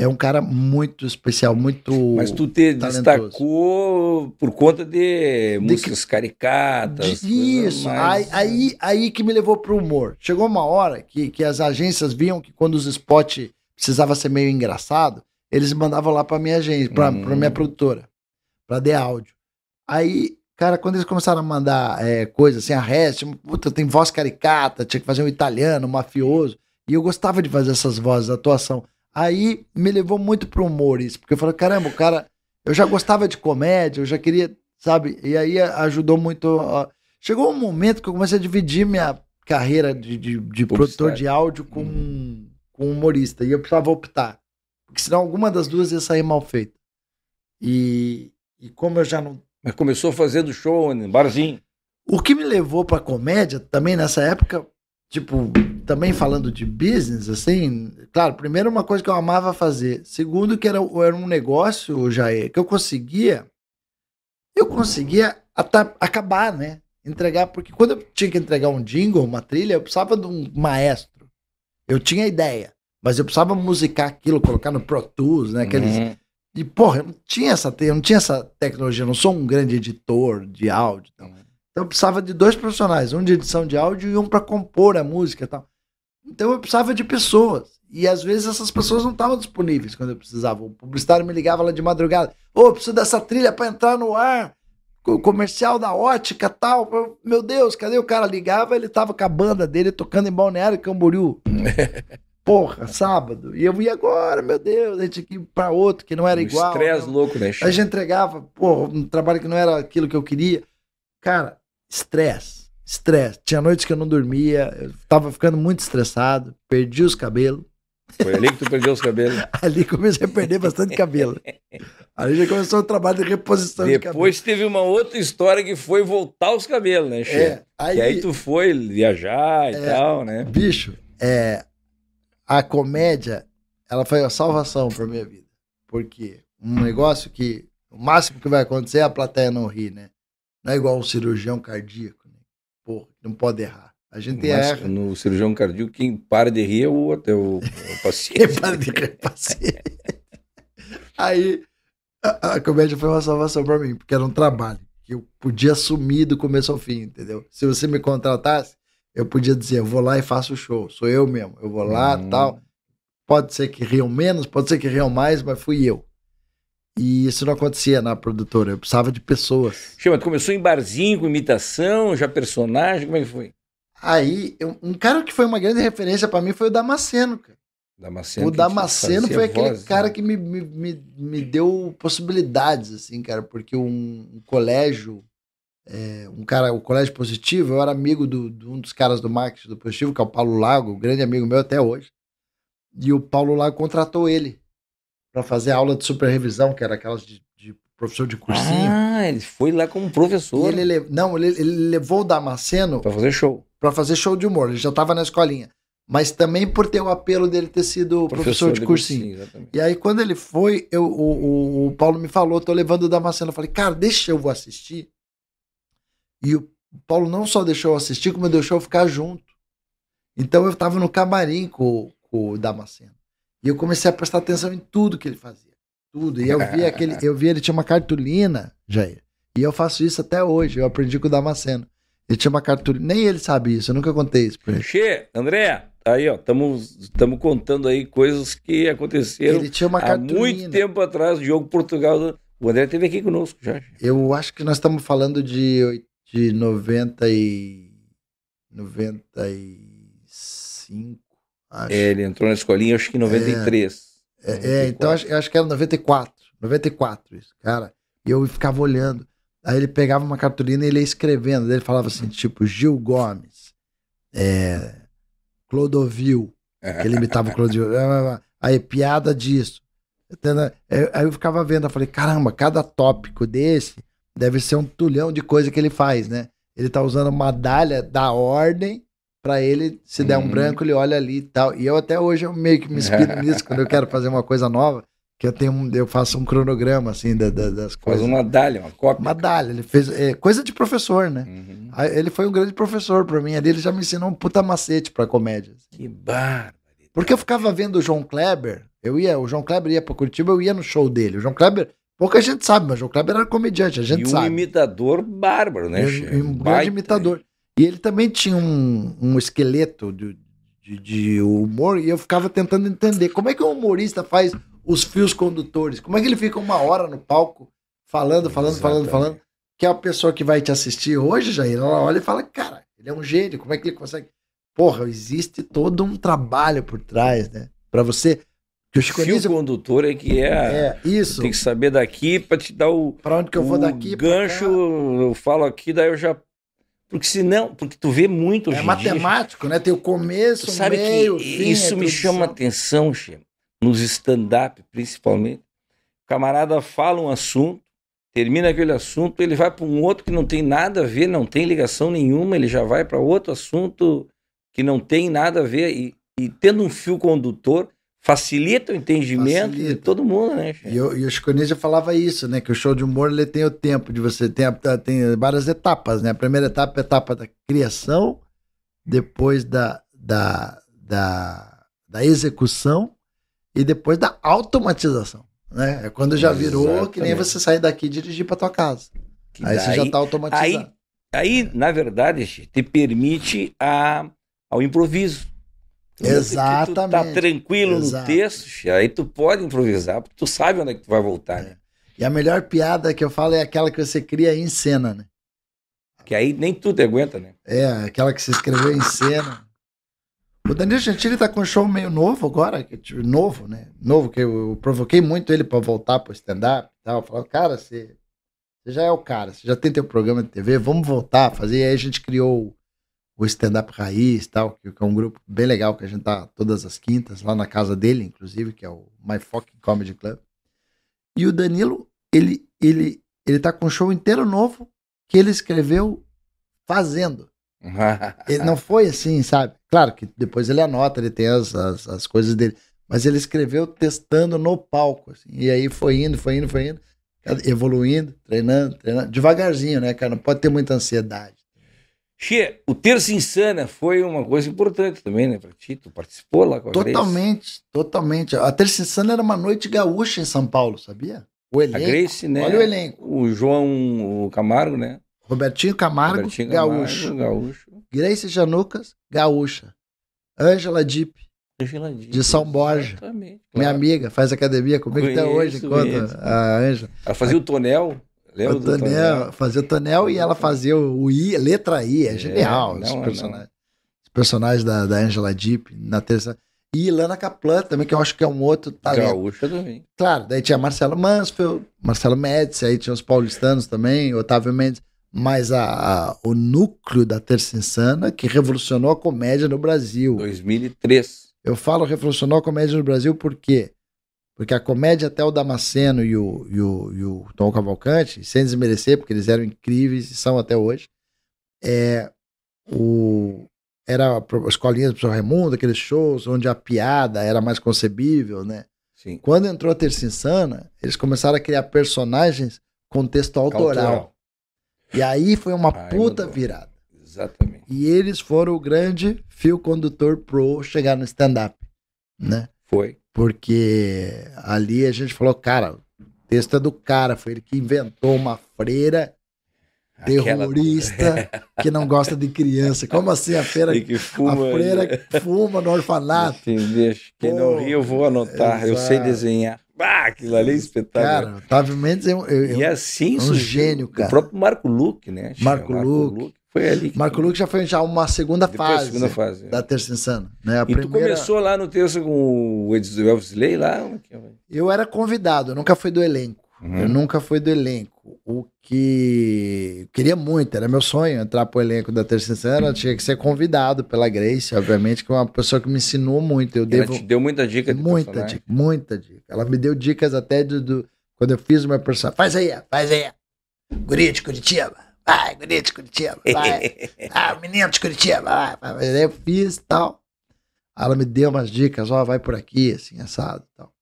É um cara muito especial, muito. Mas tu te talentoso. destacou por conta de, de músicas caricatas. Isso, aí, né? aí, aí, que me levou pro humor. Chegou uma hora que, que as agências viam que quando os spots precisava ser meio engraçado, eles mandavam lá pra minha agência, pra, hum. pra minha hum. produtora para dar Áudio. Aí, cara, quando eles começaram a mandar é, coisas assim, arreste, puta, tem voz caricata, tinha que fazer um italiano, um mafioso. E eu gostava de fazer essas vozes, atuação. Aí me levou muito pro humor isso, porque eu falei, caramba, o cara, eu já gostava de comédia, eu já queria, sabe? E aí ajudou muito. Chegou um momento que eu comecei a dividir minha carreira de, de, de produtor de áudio com, hum. com humorista, e eu precisava optar. Porque senão alguma das duas ia sair mal feita. E, e como eu já não. Mas começou fazendo show em barzinho. O que me levou pra comédia também nessa época, tipo, também falando de business, assim, claro, primeiro uma coisa que eu amava fazer. Segundo, que era, era um negócio, Jair, que eu conseguia. Eu conseguia até acabar, né? Entregar, porque quando eu tinha que entregar um jingle, uma trilha, eu precisava de um maestro. Eu tinha ideia, mas eu precisava musicar aquilo, colocar no Pro Tools, né? Aqueles. Uhum e, porra, eu não tinha essa, eu não tinha essa tecnologia, eu não sou um grande editor de áudio. Então, então eu precisava de dois profissionais, um de edição de áudio e um para compor a música e tal. Então eu precisava de pessoas. E às vezes essas pessoas não estavam disponíveis quando eu precisava. O publicitário me ligava lá de madrugada: Ô, oh, preciso dessa trilha para entrar no ar. O comercial da ótica tal. Meu Deus, cadê o cara? Ligava, ele tava com a banda dele tocando em Balneário Camboriú. porra, sábado. E eu ia agora, meu Deus, a gente aqui para outro que não era um igual. Estresse né? louco, né? A gente entregava, porra, um trabalho que não era aquilo que eu queria. Cara, estresse, estresse. Tinha noites que eu não dormia, eu tava ficando muito estressado, perdi os cabelos. Foi ali que tu perdeu os cabelos? ali comecei a perder bastante cabelo. Ali já começou o trabalho de reposição Depois de cabelo. Depois teve uma outra história que foi voltar os cabelos, né, Che? É, aí, e aí tu foi viajar e é, tal, né? Bicho, é, a comédia, ela foi a salvação para minha vida. Porque um negócio que o máximo que vai acontecer é a plateia não rir, né? Não é igual um cirurgião cardíaco, né? Porra, não pode errar. A gente Mas, erra. No cirurgião cardíaco, quem para de rir é o, é o, é o paciente. quem para de rir é o paciente. Aí a, a comédia foi uma salvação para mim, porque era um trabalho que eu podia assumir do começo ao fim, entendeu? Se você me contratasse, eu podia dizer, eu vou lá e faço o show, sou eu mesmo, eu vou lá, uhum. tal. Pode ser que riam menos, pode ser que riam mais, mas fui eu. E isso não acontecia na produtora, eu precisava de pessoas. Chama, tu começou em barzinho, com imitação, já personagem, como é que foi? Aí, eu, um cara que foi uma grande referência para mim foi o Damasceno, cara. Damasceno, o Damasceno foi aquele voz, né? cara né? que me, me, me, me, deu possibilidades, assim, cara, porque um, um colégio é, um cara, o Colégio Positivo, eu era amigo do, de um dos caras do marketing do Positivo, que é o Paulo Lago, um grande amigo meu até hoje. E o Paulo Lago contratou ele para fazer aula de supervisão que era aquelas de, de, professor de cursinho. Ah, ele foi lá como professor. E ele, não, ele, ele levou o Damasceno. Para fazer show. Para fazer show de humor. Ele já estava na escolinha. Mas também por ter o apelo dele ter sido professor, professor de, de cursinho. cursinho e aí, quando ele foi, eu, o, o, o Paulo me falou: tô levando o Damasceno. Eu falei, cara, deixa eu vou assistir e o Paulo não só deixou eu assistir, como deixou eu ficar junto. Então eu estava no camarim com, com, o Damasceno. E eu comecei a prestar atenção em tudo que ele fazia. Tudo. E eu vi aquele. Eu vi ele tinha uma cartolina, Jair. E eu faço isso até hoje. Eu aprendi com o Damasceno. Ele tinha uma cartolina. Nem ele sabe isso, eu nunca contei isso pra ele. Che, André, aí ó, estamos contando aí coisas que aconteceram ele tinha uma cartolina. há muito tempo atrás, jogo Portugal. O André esteve aqui conosco já. Eu acho que nós estamos falando de de 90 e 95, acho. É, ele entrou na escolinha acho que em 93. É. é, é então acho, acho que era 94, 94 isso, cara. E eu ficava olhando. Aí ele pegava uma cartolina e ele ia escrevendo. ele falava assim, tipo, Gil Gomes, é, Clodovil, que ele imitava o Clodovil. Aí, piada disso. Aí eu ficava vendo, eu falei, caramba, cada tópico desse deve ser um tulhão de coisa que ele faz, né? Ele tá usando uma medalha da ordem para ele, se der um uhum. branco, ele olha ali e tal. E eu até hoje eu meio que me inspiro nisso quando eu quero fazer uma coisa nova, que eu tenho um, eu faço um cronograma assim da, da, das coisas. Faz uma medalha, uma cópia. Medalha, ele fez é, coisa de professor, né? Uhum. Ele foi um grande professor para mim ali, ele já me ensinou um puta macete para comédia. Assim. Que barba. Porque eu ficava vendo o João Kleber, eu ia, o João Kleber ia para Curitiba, eu ia no show dele. O João Kleber Pouca gente sabe, mas o Kleber era comediante, a gente e um sabe. um imitador bárbaro, né, e, Um, grande imitador. E ele também tinha um, um esqueleto de, de, de, humor e eu ficava tentando entender como é que um humorista faz os fios condutores, como é que ele fica uma hora no palco falando, falando, Exatamente. falando, falando, que é a pessoa que vai te assistir hoje, Jair, ela olha e fala, cara, ele é um gênio, como é que ele consegue? Porra, existe todo um trabalho por trás, né? Para você que o Chico fio Anísio... condutor é que é. É, isso. Tem que saber daqui para te dar o. Para onde que eu vou daqui? gancho, eu falo aqui, daí eu já. Porque senão, porque tu vê muito é hoje É matemático, dia, né? Tem o começo, sabe meio, que fim, isso é me chama atenção, Chema, nos stand-up, principalmente. O camarada fala um assunto, termina aquele assunto, ele vai para um outro que não tem nada a ver, não tem ligação nenhuma, ele já vai para outro assunto que não tem nada a ver. E, e tendo um fio condutor, facilita o entendimento facilita. de todo mundo, né? E, e o Chico já falava isso, né? Que o show de humor ele tem o tempo de você, tem, tem várias etapas, né? A primeira etapa é a etapa da criação, depois da, da, da, da execução e depois da automatização, né? É quando já virou que nem você sair daqui e dirigir para tua casa. Que aí daí, você já está automatizado. Aí, aí, na verdade, te permite a, ao improviso. Exatamente. Tu tá tranquilo Exato. no texto, aí tu pode improvisar, porque tu sabe onde é que tu vai voltar, né? é. né? E a melhor piada que eu falo é aquela que você cria em cena, né? Que aí nem tudo aguenta, né? É, aquela que você escreveu em cena. O Danilo Gentili tá com um show meio novo agora, que, tipo, novo, né? Novo, que eu, eu provoquei muito ele para voltar pro stand-up e tal. falou cara, você, você já é o cara, você já tem teu programa de TV, vamos voltar a fazer. E aí a gente criou o stand-up raiz tal, que, é um grupo bem legal que a gente tá todas as quintas lá na casa dele, inclusive, que é o My Fucking Comedy Club. E o Danilo, ele ele ele tá com um show inteiro novo que ele escreveu fazendo. ele não foi assim, sabe? Claro que depois ele anota, ele tem as, as, as coisas dele, mas ele escreveu testando no palco, assim, e aí foi indo, foi indo, foi indo, evoluindo, treinando, treinando, devagarzinho, né, cara? Não pode ter muita ansiedade. Xê, o Terça Insana foi uma coisa importante também, né, pra ti? Tu participou lá com a Totalmente, Grace. totalmente. A Terça Insana era uma noite gaúcha em São Paulo, sabia? O elenco. A Grace, né? Olha o elenco. O João o Camargo, né? Robertinho Camargo, Robertinho Camargo gaúcho. Grace Janucas, gaúcha. Ângela Dipe, de São Borja. Exatamente, claro. Minha amiga, faz academia comigo conheço, até hoje, conheço. enquanto a Ângela. Ela fazia o tonel? Lembra o Tonel, Tonel? Fazia o Tonel e ela fazia o I, letra I. É, é genial não, esse é, personagem. Os personagens da, da Angela Deep na terça. E Lana Kaplan também, que eu acho que é um outro talento. Gaúcha também. Claro, daí tinha Marcelo Mansfield, Marcelo Médici, aí tinha os paulistanos também, Otávio Mendes. Mas a, a o núcleo da Terça Insana que revolucionou a comédia no Brasil. 2003. Eu falo revolucionou a comédia no Brasil porque porque a comédia até o Damasceno e o, e o, e o Tom Cavalcante, sem desmerecer, porque eles eram incríveis e são até hoje, é, o, era as colinhas do professor Raimundo, aqueles shows onde a piada era mais concebível, né? Sim. Quando entrou a Terça Insana, eles começaram a criar personagens com texto autoral. autoral. E aí foi uma Ai, puta virada. Exatamente. E eles foram o grande fio condutor pro chegar no stand-up, né? Foi. Porque ali a gente falou, cara, texto é do cara, foi ele que inventou uma freira terrorista Aquela... que não gosta de criança. Como assim a feira que fuma, a freira que fuma no orfanato? Quem Pô, não ri, eu vou anotar. Exato. Eu sei desenhar. Ah, aquilo ali é espetáculo. Cara, Otávio Mendes é um, é e assim, é um gênio, cara. O próprio Marco Luque, né? Marco, Marco Luque. Foi ali. Que... Marco Luque já foi já uma segunda Depois fase. segunda fase. É. Da Terça Insana. Né? A e primeira... tu começou lá no Terça com o Elvis Ley lá? É é, eu era convidado, eu nunca fui do elenco. Uhum. Eu nunca fui do elenco. O que eu queria muito, era meu sonho entrar pro elenco da Terça Insana. Uhum. Tinha que ser convidado pela Grace, obviamente, que é uma pessoa que me ensinou muito. Eu devo... Ela te deu muita dica de Muita personagem. dica, muita dica. Ela me deu dicas até do, do... quando eu fiz uma personagem. Faz aí, faz aí. Guri de Curitiba Vai, guria de Curitiba, vai. ah, menino de Curitiba, vai. eu fiz e tal. Ela me deu umas dicas, ó, vai por aqui, assim, assado e tal.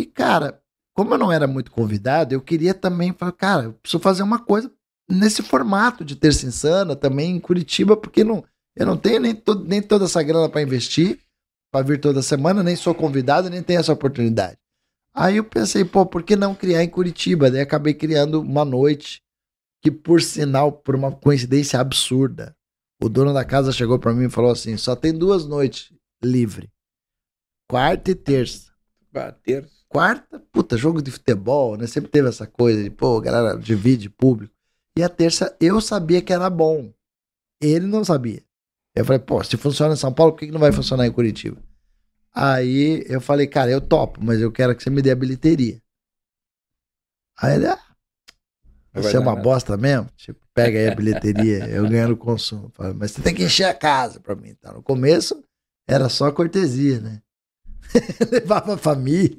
E, cara, como eu não era muito convidado, eu queria também falar, cara, eu preciso fazer uma coisa nesse formato de Terça Insana também em Curitiba, porque não, eu não tenho nem, to, nem toda essa grana para investir, para vir toda semana, nem sou convidado, nem tenho essa oportunidade. Aí eu pensei, pô, por que não criar em Curitiba? Daí acabei criando uma noite que por sinal, por uma coincidência absurda, o dono da casa chegou para mim e falou assim: só tem duas noites livre, quarta e terça. Quarta, terça. Quarta, puta, jogo de futebol, né? Sempre teve essa coisa de, pô, galera divide público. E a terça eu sabia que era bom. Ele não sabia. Eu falei, pô, se funciona em São Paulo, por que, que não vai funcionar em Curitiba? Aí eu falei, cara, eu topo, mas eu quero que você me dê a bilheteria. Aí ele, ah, você é uma nada. bosta mesmo? Tipo, pega aí a bilheteria, eu ganho no consumo. Mas você tem que encher a casa pra mim. tá? no começo, era só cortesia, né? Levava a família.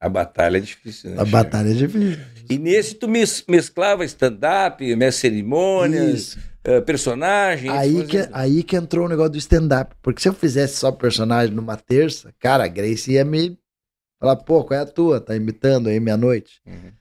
A batalha é difícil, né? A batalha é difícil. E nesse tu mes mesclava stand-up, cerimônias, uh, eh, personagens. Aí que, aí que entrou o negócio do stand-up. Porque se eu fizesse só personagem numa terça, cara, a Grace ia me falar, pô, qual é a tua? Tá imitando aí meia-noite? Uhum.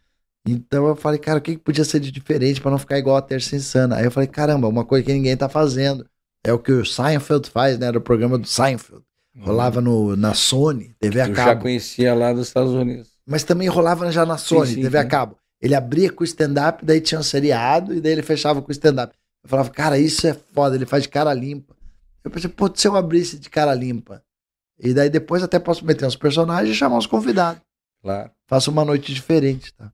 Então eu falei, cara, o que, que podia ser de diferente para não ficar igual a Terça Insana? Aí eu falei, caramba, uma coisa que ninguém tá fazendo. É o que o Seinfeld faz, né? Era o programa do Seinfeld. Uhum. Rolava no, na Sony, TV a cabo. Eu já conhecia lá dos Estados Unidos. Mas também rolava já na Sony, sim, sim, TV sim. a cabo. Ele abria com o stand-up, daí tinha um seriado, e daí ele fechava com o stand-up. Eu falava, cara, isso é foda, ele faz de cara limpa. Eu pensei, pô, se eu abrisse de cara limpa, e daí depois até posso meter uns personagens e chamar uns convidados. Claro. Faço uma noite diferente, tá?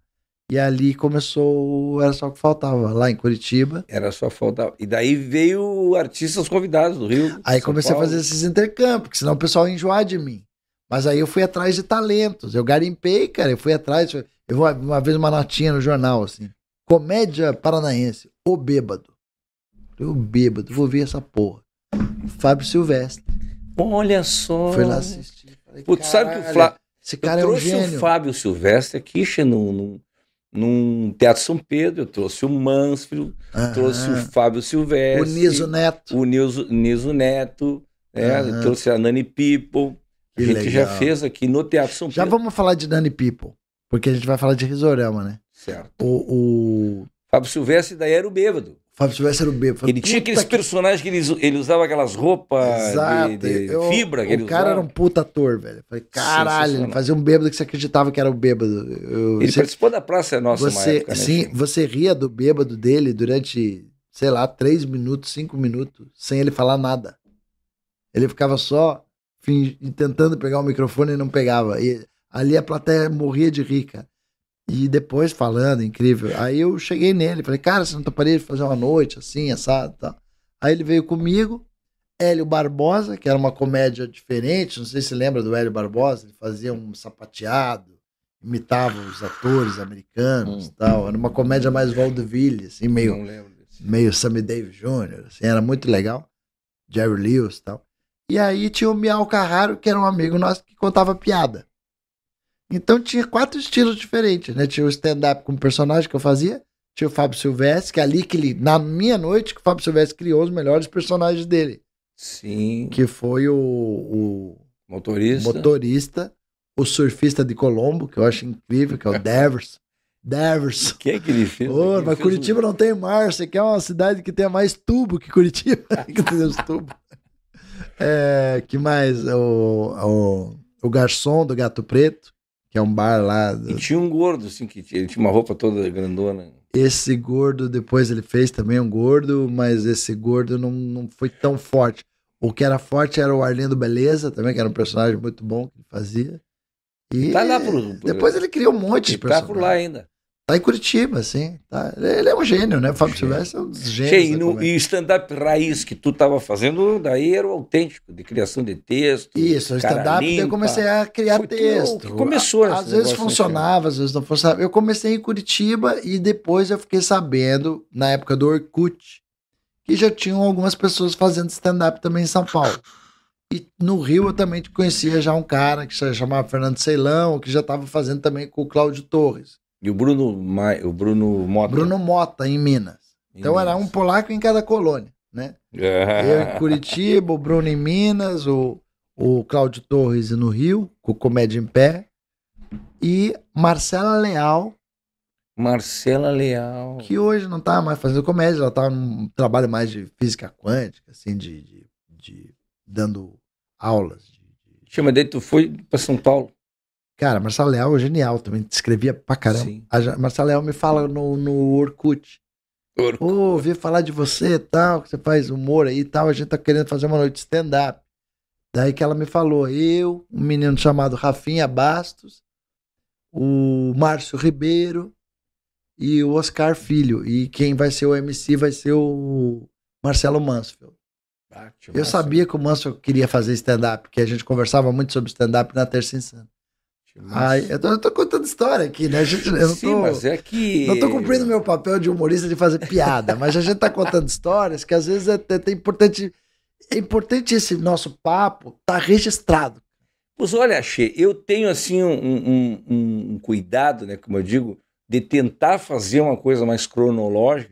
E ali começou, era só o que faltava, lá em Curitiba. Era só faltava. E daí veio artistas convidados do Rio. Aí São comecei Paulo. a fazer esses intercâmbios, porque senão o pessoal ia enjoar de mim. Mas aí eu fui atrás de talentos. Eu garimpei, cara, eu fui atrás. Eu uma, uma vez uma notinha no jornal, assim. Comédia paranaense, o bêbado. Eu bêbado, vou ver essa porra. Fábio Silvestre. Olha só. Foi lá assistir. Falei, Putz, sabe que o Flávio. Esse cara eu é um gênio. o Fábio Silvestre aqui, Xenon, No num Teatro São Pedro, eu trouxe o Mansfield, ah. trouxe o Fábio Silvestre. O Niso Neto. O Niso, Niso Neto, né, trouxe a Nani People. Que a gente legal. já fez aqui no Teatro São Pedro. Já vamos falar de Nani People, porque a gente vai falar de Risorama, né? Certo. O, o... Fábio Silvestre daí era o bêbado. Fábio Silvestre era o bêbado. Falei, ele tinha aqueles que... personagens que ele, ele usava aquelas roupas Exato. de, de eu, fibra que ele usava. O cara era um puta ator, velho. Falei, caralho, ele fazia um bêbado que você acreditava que era o bêbado. Eu, ele você, participou da Praça é Nossa você, época, né, Sim, assim? você ria do bêbado dele durante, sei lá, três minutos, cinco minutos, sem ele falar nada. Ele ficava só tentando pegar o microfone e não pegava. E ali a plateia morria de rica. E depois falando, incrível. Aí eu cheguei nele, falei, cara, você não toparia tá de fazer uma noite assim, assado e tal. Aí ele veio comigo, Hélio Barbosa, que era uma comédia diferente, não sei se lembra do Hélio Barbosa, ele fazia um sapateado, imitava os atores americanos hum, tal. Era uma comédia mais vaudeville, assim, meio, meio Sammy Davis Jr., assim, era muito legal. Jerry Lewis e tal. E aí tinha o Miau Carraro, que era um amigo nosso que contava piada. Então tinha quatro estilos diferentes, né? Tinha o stand-up como personagem que eu fazia, tinha o Fábio Silvestre, que ali que ele, na minha noite, que o Fábio Silvestre criou os melhores personagens dele. Sim. Que foi o, o motorista. motorista, o surfista de Colombo, que eu acho incrível, que é o Devers. Devers. O que é que ele fez? Oh, mas fez Curitiba um... não tem mar, você quer uma cidade que tenha mais tubo que Curitiba. que tem os tubos. É, que mais? O, o, o garçom do Gato Preto que é um bar lá. Do... E tinha um gordo, assim, que tinha, ele tinha uma roupa toda grandona. Esse gordo, depois ele fez também um gordo, mas esse gordo não, não foi tão forte. O que era forte era o Arlindo Beleza, também, que era um personagem muito bom que ele fazia. E tá lá pro, pro... depois ele criou um monte de personagens. Tá por lá ainda tá em Curitiba, assim. Tá. Ele é um gênio, né? Fábio Silvestre é um dos gênios. Gênio, e stand-up raiz que tu tava fazendo, daí era o autêntico, de criação de texto. Isso, stand-up eu comecei a criar Foi texto. Que começou a, Às vezes assim. funcionava, às vezes não funcionava. Eu comecei em Curitiba e depois eu fiquei sabendo, na época do Orkut, que já tinham algumas pessoas fazendo stand-up também em São Paulo. E no Rio eu também conhecia já um cara que se chamava Fernando Ceilão, que já estava fazendo também com o Cláudio Torres. E o Bruno, Ma... o Bruno Mota. Bruno Mota, em Minas. Em então Minas. era um polaco em cada colônia, né? É. Eu em Curitiba, o Bruno em Minas, o, o Cláudio Torres no Rio, com Comédia em Pé. E Marcela Leal. Marcela Leal. Que hoje não tá mais fazendo comédia, ela tá num trabalho mais de física quântica, assim, de, de, de dando aulas. De, Chama daí tu foi para São Paulo. Cara, Marcelo Leal é genial também, escrevia pra caramba. Sim. A Marcelo Leal me fala no, no Orkut. Orkut. oh, ouvi falar de você e tal, que você faz humor aí e tal, a gente tá querendo fazer uma noite stand-up. Daí que ela me falou, eu, um menino chamado Rafinha Bastos, o Márcio Ribeiro e o Oscar Filho. E quem vai ser o MC vai ser o Marcelo Mansfield. Ah, eu sabia né? que o Mansfield queria fazer stand-up, porque a gente conversava muito sobre stand-up na Terça Insana. Ai, eu tô, eu tô, contando história aqui, né? Gente, eu não Sim, tô, mas é que. Não tô cumprindo meu papel de humorista de fazer piada, mas a gente tá contando histórias que às vezes é, é, é importante. É importante esse nosso papo tá registrado. Pois olha, Che, eu tenho assim um, um, um, cuidado, né? Como eu digo, de tentar fazer uma coisa mais cronológica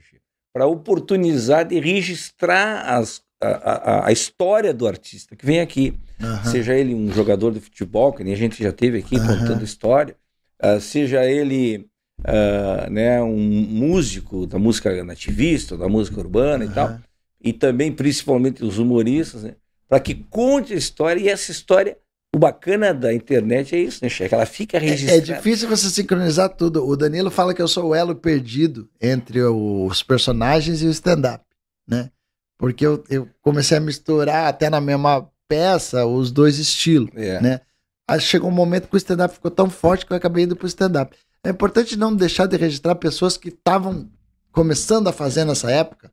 para oportunizar de registrar as, a, a, a história do artista que vem aqui uhum. seja ele um jogador de futebol, que nem a gente já teve aqui uhum. contando história, uh, seja ele uh, né, um músico da música nativista, da música urbana uhum. e tal, e também principalmente os humoristas, né, para que conte a história e essa história o bacana da internet é isso, né, chefe? É ela fica registrada. É, é, difícil você sincronizar tudo. O Danilo fala que eu sou o elo perdido entre os personagens e o stand-up, né? Porque eu, eu comecei a misturar até na mesma peça, os dois estilos, yeah. É. né? Aí chegou um momento que o stand-up ficou tão forte que eu acabei indo pro stand-up. É importante não deixar de registrar pessoas que estavam começando a fazer nessa época.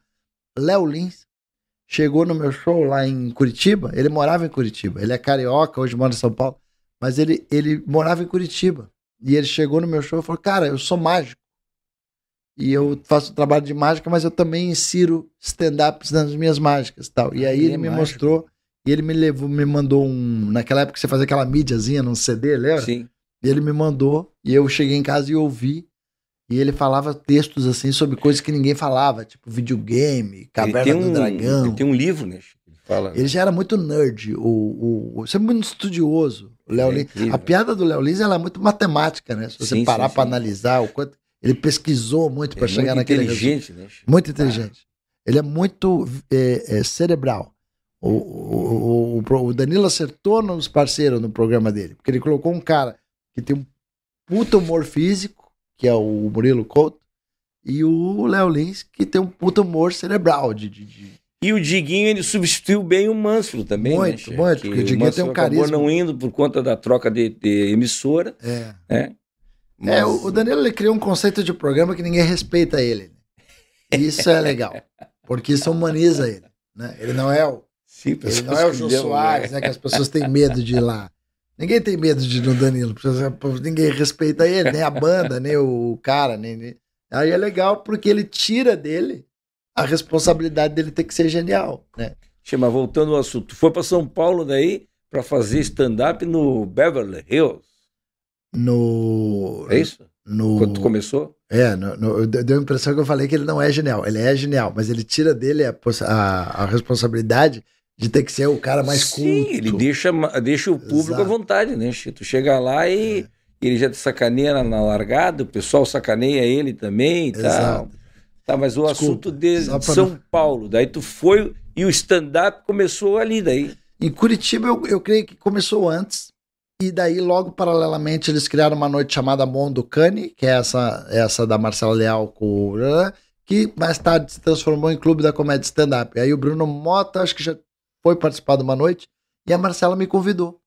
Léo Lins chegou no meu show lá em Curitiba, ele morava em Curitiba, ele é carioca, hoje mora em São Paulo, mas ele, ele morava em Curitiba. E ele chegou no meu show e falou, cara, eu sou mágico. E eu faço trabalho de mágica, mas eu também insiro stand-ups nas minhas mágicas tal. E ah, aí ele, ele é me mágico. mostrou e ele me levou, me mandou um. Naquela época você fazia aquela mídiazinha num CD, lembra? Sim. E ele me mandou, e eu cheguei em casa e ouvi. E ele falava textos assim sobre coisas que ninguém falava, tipo videogame, Caverna um, do Dragão. Ele tem um livro, né? Ele, fala, né? ele já era muito nerd, o, o, sempre muito estudioso. O Léo é, Lins. Incrível. A piada do Léo Lins ela é muito matemática, né? Se você sim, parar para analisar o quanto. Ele pesquisou muito para é chegar muito naquele. Né, muito ah. inteligente, né? Muito inteligente. Ah. Ele é muito é, é cerebral. O, o, o, o Danilo acertou nos parceiros no programa dele, porque ele colocou um cara que tem um puta humor físico, que é o Murilo Couto, e o Léo Lins, que tem um puta humor cerebral. De, de, E o Diguinho, ele substituiu bem o Mansfield também. Né, muito, né, muito, porque o Diguinho o tem um carisma. não indo por conta da troca de, de emissora. É. Né? É, Mas... é. O Danilo ele criou um conceito de programa que ninguém respeita ele. Né? Isso é legal, porque isso humaniza ele. Né? Ele não é o Sim, Ele não é o Jô né? Soares, né? Que as pessoas têm medo de ir lá. Ninguém tem medo de ir no Danilo. Ninguém respeita ele, nem a banda, nem o cara. Nem, Aí é legal porque ele tira dele a responsabilidade dele ter que ser genial, né? Chama, voltando ao assunto. Foi para São Paulo daí para fazer stand-up no Beverly Hills. No. É isso? No... Quando começou? É, no, no, deu a impressão que eu falei que ele não é genial. Ele é genial, mas ele tira dele a, a, a responsabilidade de ter que ser o cara mais Sim, culto. Sim, ele deixa, deixa o público Exato. à vontade, né, Chito? Chega lá e é. ele já te sacaneia na, na, largada, o pessoal sacaneia ele também e tal. Tá, mas o Desculpa, assunto de São não... Paulo, daí tu foi e o stand-up começou ali daí. Em Curitiba, eu, eu creio que começou antes. E daí, logo paralelamente, eles criaram uma noite chamada Cane, que é essa, é essa da Marcela Leal com que mais tarde se transformou em Clube da Comédia Stand-Up. Aí o Bruno Mota, acho que já foi participar de uma noite e a Marcela me convidou.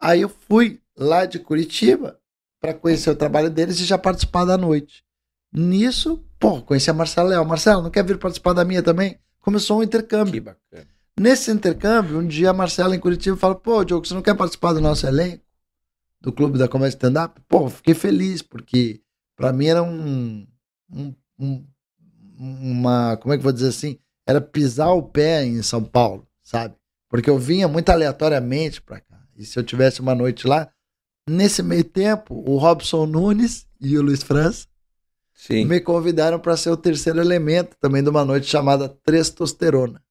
Aí eu fui lá de Curitiba para conhecer o trabalho deles e já participar da noite. Nisso, pô, conheci a Marcela Léo. Marcela, não quer vir participar da minha também? Começou um intercâmbio. Que bacana. Nesse intercâmbio, um dia a Marcela em Curitiba fala: pô, Diogo, você não quer participar do nosso elenco? Do Clube da Comédia Stand-Up? Pô, fiquei feliz, porque para mim era um, um, um, uma. Como é que eu vou dizer assim? Era pisar o pé em São Paulo sabe? Porque eu vinha muito aleatoriamente para cá. E se eu tivesse uma noite lá, nesse meio tempo, o Robson Nunes e o Luiz França Sim. me convidaram para ser o terceiro elemento também de uma noite chamada Testosterona.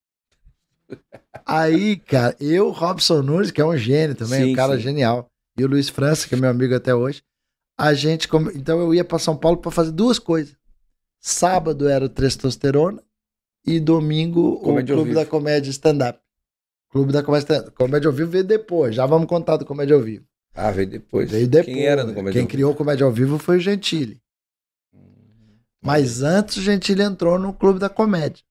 Aí, cara, eu, Robson Nunes, que é um gênio também, sim, um cara sim. genial, e o Luiz França, que é meu amigo até hoje, a gente. Come... Então eu ia para São Paulo para fazer duas coisas. Sábado era o Testosterona e domingo comédia o Clube da Comédia Stand-Up. Clube da Comédia, Comédia ao Vivo veio depois. Já vamos contar do Comédia ao Vivo. Ah, veio depois. Veio depois. Quem era do Comédia Quem ao criou o Comédia ao Vivo foi o Gentili. Hum. Mas antes o Gentili entrou no Clube da Comédia.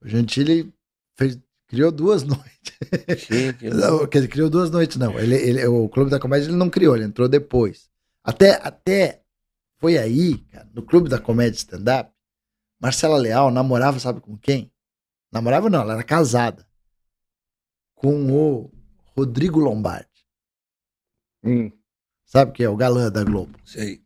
O Gentili fez, criou duas noites. Sim, que... ele criou duas noites, não. Ele, ele, o Clube da Comédia ele não criou, ele entrou depois. Até, até foi aí, cara, no Clube da Comédia Stand-Up, Marcela Leal namorava, sabe com quem? Namorava não, ela era casada com o Rodrigo Lombardi. Hum. Sabe que é o galã da Globo? Sei.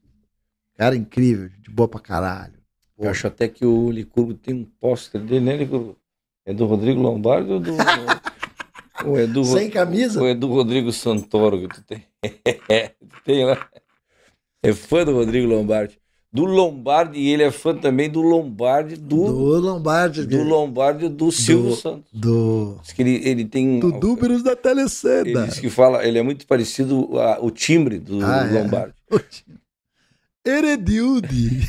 Cara incrível, de boa pra caralho. Pô. Eu acho até que o Licurgo tem um pôster dele, né, Licurgo? É do Rodrigo Lombardi ou do. ou é do Sem camisa? Ou é do Rodrigo Santoro que tu tem? tu é, tem lá. É fã do Rodrigo Lombardi do Lombardi, e ele é fã também do Lombardi do. Do Lombardi, Do Lombardi do Silvio do, Santos. Do. Diz que ele, ele tem. Do Números da Telecena. Ele diz que fala, ele é muito parecido a, o timbre do, ah, é? Lombardi. É. Heredilde.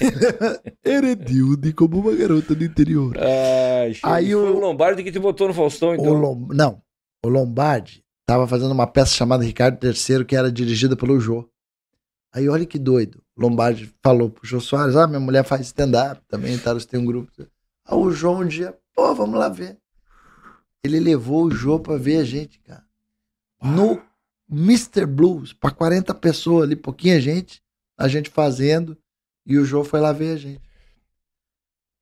Heredilde, como uma garota do interior. Ah, Aí foi o, Lombardi que te botou no Faustão, então. O Lom... Não. O Lombardi estava fazendo uma peça chamada Ricardo III, que era dirigida pelo Jô. Aí olha que doido. Lombardi falou pro João Soares: ah, minha mulher faz stand-up também, tá, eles têm um grupo. Aí o João um dia, pô, vamos lá ver. Ele levou o João pra ver a gente, cara. No Mr. Blues, pra 40 pessoas ali, pouquinha gente, a gente fazendo, e o João foi lá ver a gente.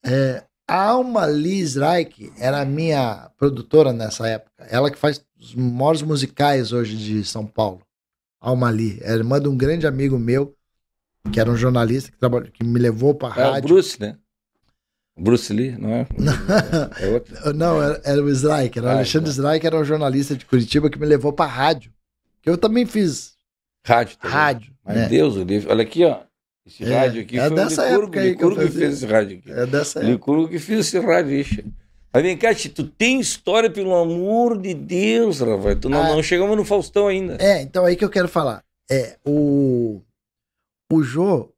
É, a Alma Liz Reich era a minha produtora nessa época. Ela que faz os maiores musicais hoje de São Paulo. Almali, é irmã de um grande amigo meu, que era um jornalista que, trabalha, que me levou para a é rádio. É o Bruce, né? Bruce Lee, não é? é outro. não, era, era o Slyke, era o ah, Alexandre então. Slyke, era um jornalista de Curitiba que me levou para rádio. Que eu também fiz. Rádio. Também. Rádio. Meu né? Deus, o livro. Olha aqui, ó. Esse é, rádio aqui é foi dessa o Licurgo, época aí Licurgo que, que fez esse rádio aqui. É dessa época. Licurgo que fez esse rádio, Aí vem cá, tu tem história, pelo amor de Deus, rapaz. Tu não, ah, não chegamos no Faustão ainda. É, então aí que eu quero falar. É, o. O Jô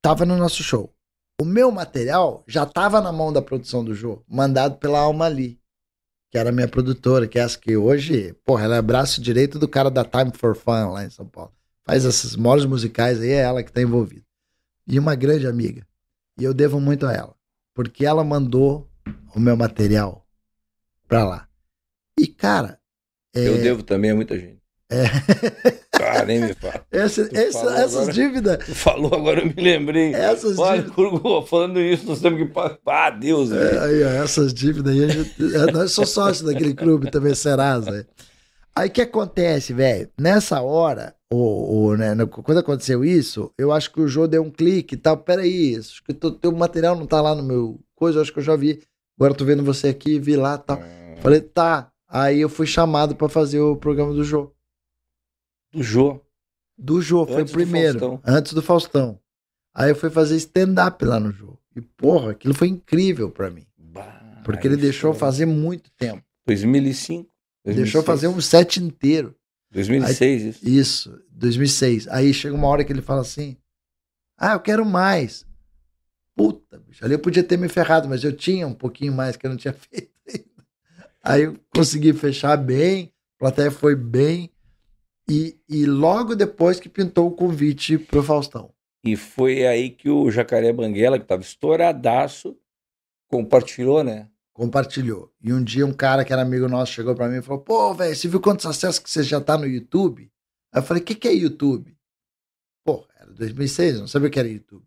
tava no nosso show. O meu material já tava na mão da produção do Jô, mandado pela Alma Lee, que era minha produtora, que é essa que hoje, porra, ela é braço direito do cara da Time for Fun lá em São Paulo. Faz esses molhos musicais aí, é ela que tá envolvida. E uma grande amiga. E eu devo muito a ela, porque ela mandou o meu material pra lá. E, cara. É... Eu devo também a muita gente. É. Cara, ah, nem me fala. Essa, essa, essas dívidas. falou agora, eu me lembrei. Essas Olha, dívidas. falando isso, nós temos que pagar. Ah, Deus. É, aí, ó, essas dívidas aí, gente... É, nós somos sócios daquele clube também, Serasa. Né? Aí o que acontece, velho? Nessa hora, ou, né, quando aconteceu isso, eu acho que o Jô deu um clique e tal. Peraí, acho que o teu material não tá lá no meu coisa, acho que eu já vi. Agora tô vendo você aqui, vi lá e tal. Falei, tá. Aí eu fui chamado para fazer o programa do Jô. Do Jô? Do Jô, foi o primeiro. Do antes do Faustão. Aí eu fui fazer stand-up lá no Jô. E, porra, aquilo foi incrível para mim. Bah, porque ele deixou foi... fazer muito tempo. 2005? 2006. Deixou fazer um set inteiro. 2006, aí, isso. Isso, 2006. Aí chega uma hora que ele fala assim: Ah, eu quero mais puta, bicho, ali eu podia ter me ferrado, mas eu tinha um pouquinho mais que eu não tinha feito ainda. Aí eu consegui fechar bem, a plateia foi bem. E, e logo depois que pintou o convite pro Faustão. E foi aí que o Jacaré Banguela, que estava estouradaço, compartilhou, né? Compartilhou. E um dia um cara que era amigo nosso chegou para mim e falou: Pô, velho, você viu quantos acessos que você já tá no YouTube? Aí eu falei: O que, que é YouTube? Pô, era 2006, não sabia o que era YouTube.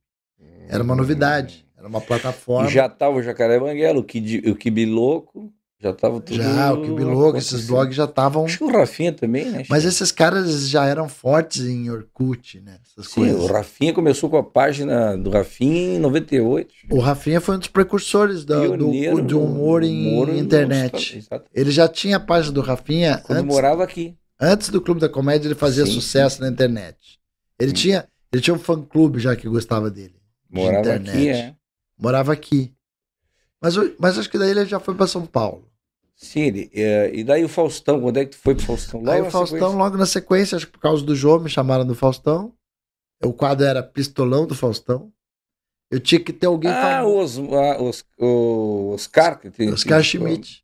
Era uma novidade. Era uma plataforma. E já tava o Jacaré Banguelo, o o Kibi Louco, já tava tudo. Já, o louco esses blogs já estavam. Acho que o Rafinha também, né? Mas esses caras já eram fortes em Orkut, né? Essas Sim, coisas. o Rafinha começou com a página do Rafinha em 98. O Rafinha foi um dos precursores do, do, humor em internet. ele já tinha a página do Rafinha. Quando antes, morava aqui. Antes do Clube da Comédia, ele fazia Sim. sucesso na internet. Ele, Sim. tinha, ele tinha um fã-clube já que gostava dele. Morava internet. aqui, é. Morava aqui. Mas, mas acho que daí ele já foi para São Paulo. Sim, ele, é, e daí o Faustão, quando é que tu foi pro Faustão? Logo aí o Faustão, sequência? logo na sequência, acho que por causa do João, me chamaram do Faustão. O quadro era Pistolão do Faustão. Eu tinha que ter alguém. Ah, famoso. os, a, ah, os, o Oscar. Que tem, Oscar Schmidt.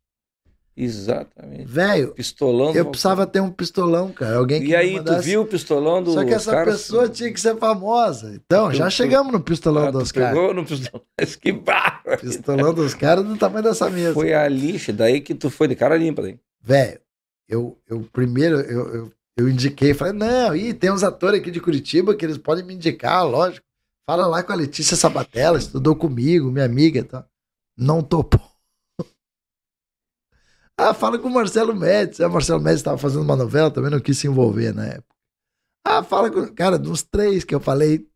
Exatamente. Velho, pistolão eu precisava ter um pistolão, cara. Alguém que E aí, mandasse... tu viu o pistolão do Só que essa Oscar, pessoa tinha que ser famosa. Então, tu, já chegamos no pistolão ah, dos caras. Chegou no pistolão. que barra. Pistolão dos caras do tamanho dessa mesa. Foi a lixa, daí que tu foi de cara limpa Velho, eu, eu primeiro eu, eu, eu indiquei, falei: "Não, e tem uns atores aqui de Curitiba que eles podem me indicar, lógico. Fala lá com a Letícia Sabatella, estudou comigo, minha amiga, tá. Não topou. Ah, fala com o Marcelo Médici. O ah, Marcelo Médici estava fazendo uma novela, também não quis se envolver na época. Ah, fala com. Cara, dos três que eu falei,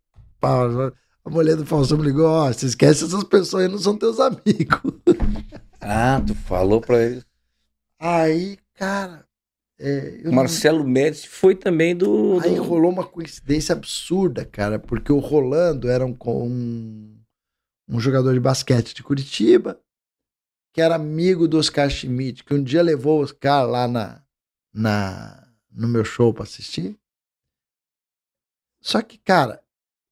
a mulher do Faustão me ligou: ó, oh, esquece essas pessoas aí, não são teus amigos. Ah, tu falou pra ele. Aí, cara. É, Marcelo não... Médici foi também do, do, Aí rolou uma coincidência absurda, cara, porque o Rolando era um, um, um jogador de basquete de Curitiba que era amigo do Oscar Schmidt, que um dia levou o Oscar lá na, na, no meu show para assistir. Só que, cara,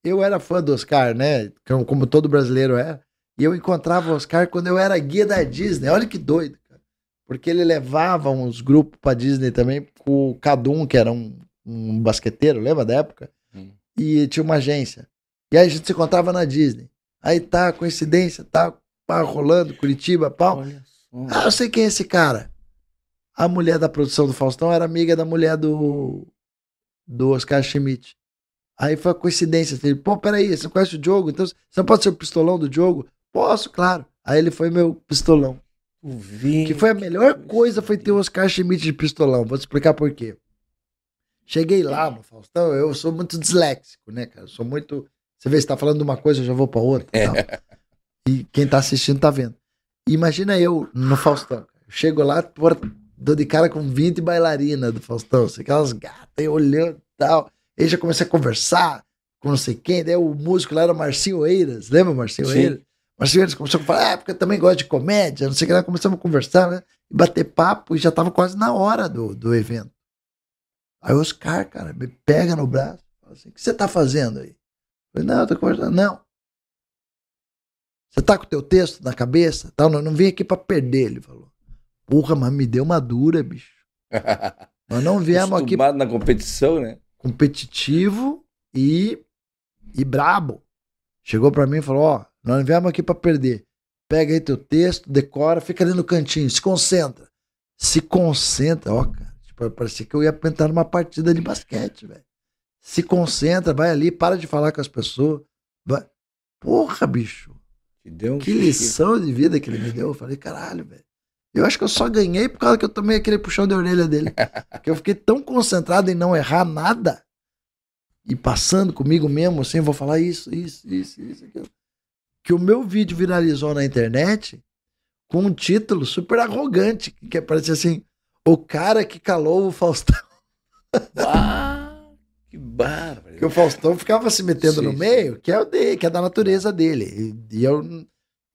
eu era fã do Oscar, né? Como todo brasileiro era. É, e eu encontrava o Oscar quando eu era guia da Disney. Olha que doido, cara. Porque ele levava uns grupos pra Disney também com o Cadum, que era um, um basqueteiro, lembra da época? Hum. E tinha uma agência. E aí a gente se encontrava na Disney. Aí tá, coincidência, tá pá, rolando, Curitiba, pau. Ah, eu sei quem é esse cara. A mulher da produção do Faustão era amiga da mulher do, do Oscar Schmidt. Aí foi uma coincidência. Ele, assim, pô, peraí, você conhece o Diogo? Então, você não pode ser o pistolão do Diogo? Posso, claro. Aí ele foi meu pistolão. Vi, que foi a melhor coisa, foi ter o Oscar Schmidt de pistolão. Vou te explicar por quê. Cheguei lá no Faustão, eu sou muito disléxico, né, cara? Eu sou muito. Você vê, você tá falando de uma coisa, eu já vou pra outra. É. E quem tá assistindo tá vendo. Imagina eu no Faustão. Chego lá, por, dou de cara com 20 bailarinas do Faustão. Aquelas gatas eu olhando e tal. Aí já comecei a conversar com não sei quem. Daí o músico lá era Marcinho Eiras. Lembra Marcinho Eiras? Marcinho Eiras começou a falar, ah, porque eu também gosto de comédia, não sei o que lá. Começamos a conversar, né? E bater papo. E já tava quase na hora do, do evento. Aí o Oscar, cara, me pega no braço. Fala assim, o que você tá fazendo aí? Eu falei, não, eu tô conversando. Não, você tá com o teu texto na cabeça? Tal, não, não vim aqui para perder, ele falou. Porra, mas me deu uma dura, bicho. Nós não viemos aqui. na competição, né? Competitivo e, e brabo. Chegou para mim e falou: Ó, nós não viemos aqui pra perder. Pega aí teu texto, decora, fica ali no cantinho, se concentra. Se concentra, ó, cara. Tipo, parecia que eu ia entrar numa partida de basquete, velho. Se concentra, vai ali, para de falar com as pessoas. Vai. Porra, bicho. Deu que lição de vida que ele me deu. Eu falei, caralho, velho. Eu acho que eu só ganhei por causa que eu tomei aquele puxão de orelha dele. Porque eu fiquei tão concentrado em não errar nada e passando comigo mesmo, assim, vou falar isso, isso, isso, isso, aquilo. Que o meu vídeo viralizou na internet com um título super arrogante, que aparecia é assim: O cara que calou o Faustão. Ah. Que bárbaro. Que o Faustão ficava se metendo sim, no meio, que é o de que é da natureza tá. dele. E, e, eu,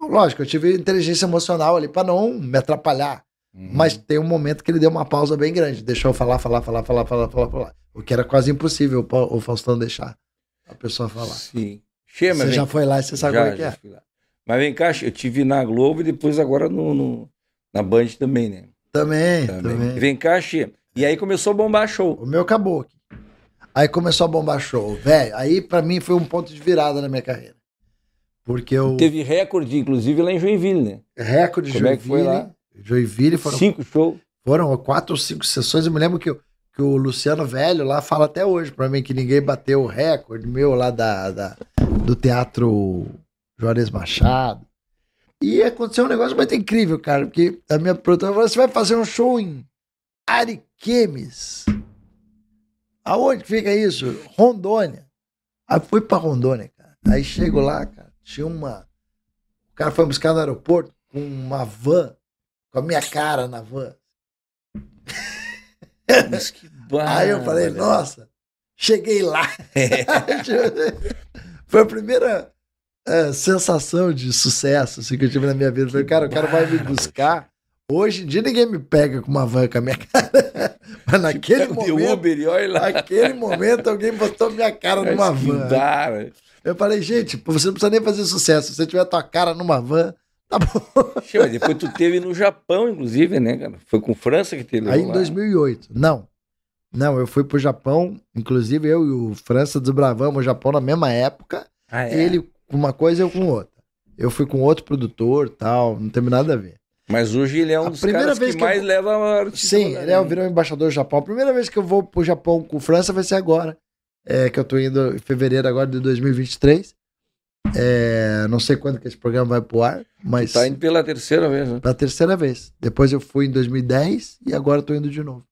lógico, eu tive inteligência emocional ali para não me atrapalhar. Uhum. Mas tem um momento que ele deu uma pausa bem grande, deixou eu falar, falar, falar, falar, falar, falar, falar. O que era quase impossível o Faustão deixar a pessoa falar. Sim. Chema, você já foi lá e você sabe já, como é que é. Mas vem cá, eu tive na Globo e depois agora no, no na Band também, né? Também, também. também. Vem cá, Chema. E aí começou a bombar show. O meu acabou. Aí começou a bombar show, velho. Aí para mim foi um ponto de virada na minha carreira. Porque eu. Teve recorde, inclusive, lá em Joinville, né? Recorde de Joinville. É que foi lá? Joinville foram. Cinco shows. Foram quatro ou cinco sessões. Eu me lembro que, que o Luciano Velho lá fala até hoje para mim que ninguém bateu o recorde meu lá da, da, do Teatro Juarez Machado. E aconteceu um negócio muito incrível, cara, porque a minha produtora falou: você vai fazer um show em Ariquemes. Aonde fica isso? Rondônia. Aí fui para Rondônia, cara. Aí chego lá, cara, tinha uma. O cara foi buscar no aeroporto com uma van, com a minha cara na van. Mas que barra, Aí eu falei, nossa, cheguei lá. É. foi a primeira é, sensação de sucesso assim, que eu tive na minha vida. falei, cara, o cara vai me buscar Hoje em dia ninguém me pega com uma van com a minha cara. Mas naquele momento. De Uber e olha lá. Naquele momento alguém botou minha cara numa van. Dá, né? Eu falei, gente, você não precisa nem fazer sucesso. Se você tiver tua cara numa van, tá bom. depois tu teve no Japão, inclusive, né, cara? Foi com França que teve. Aí lá. em 2008. Não. Não, eu fui pro Japão, inclusive eu e o França desbravamos o Japão na mesma época. Ah, é? Ele com uma coisa, e eu com outra. Eu fui com outro produtor tal, não teve nada a ver. Mas hoje ele é um a dos caras vez que, que mais eu... leva a Sim, ele é, virou embaixador do Japão. A primeira vez que eu vou pro Japão com França vai ser agora. É, que eu tô indo em fevereiro agora de 2023. É, não sei quando que esse programa vai pro ar, mas. Tá indo pela terceira vez, né? Pela terceira vez. Depois eu fui em 2010 e agora eu tô indo de novo.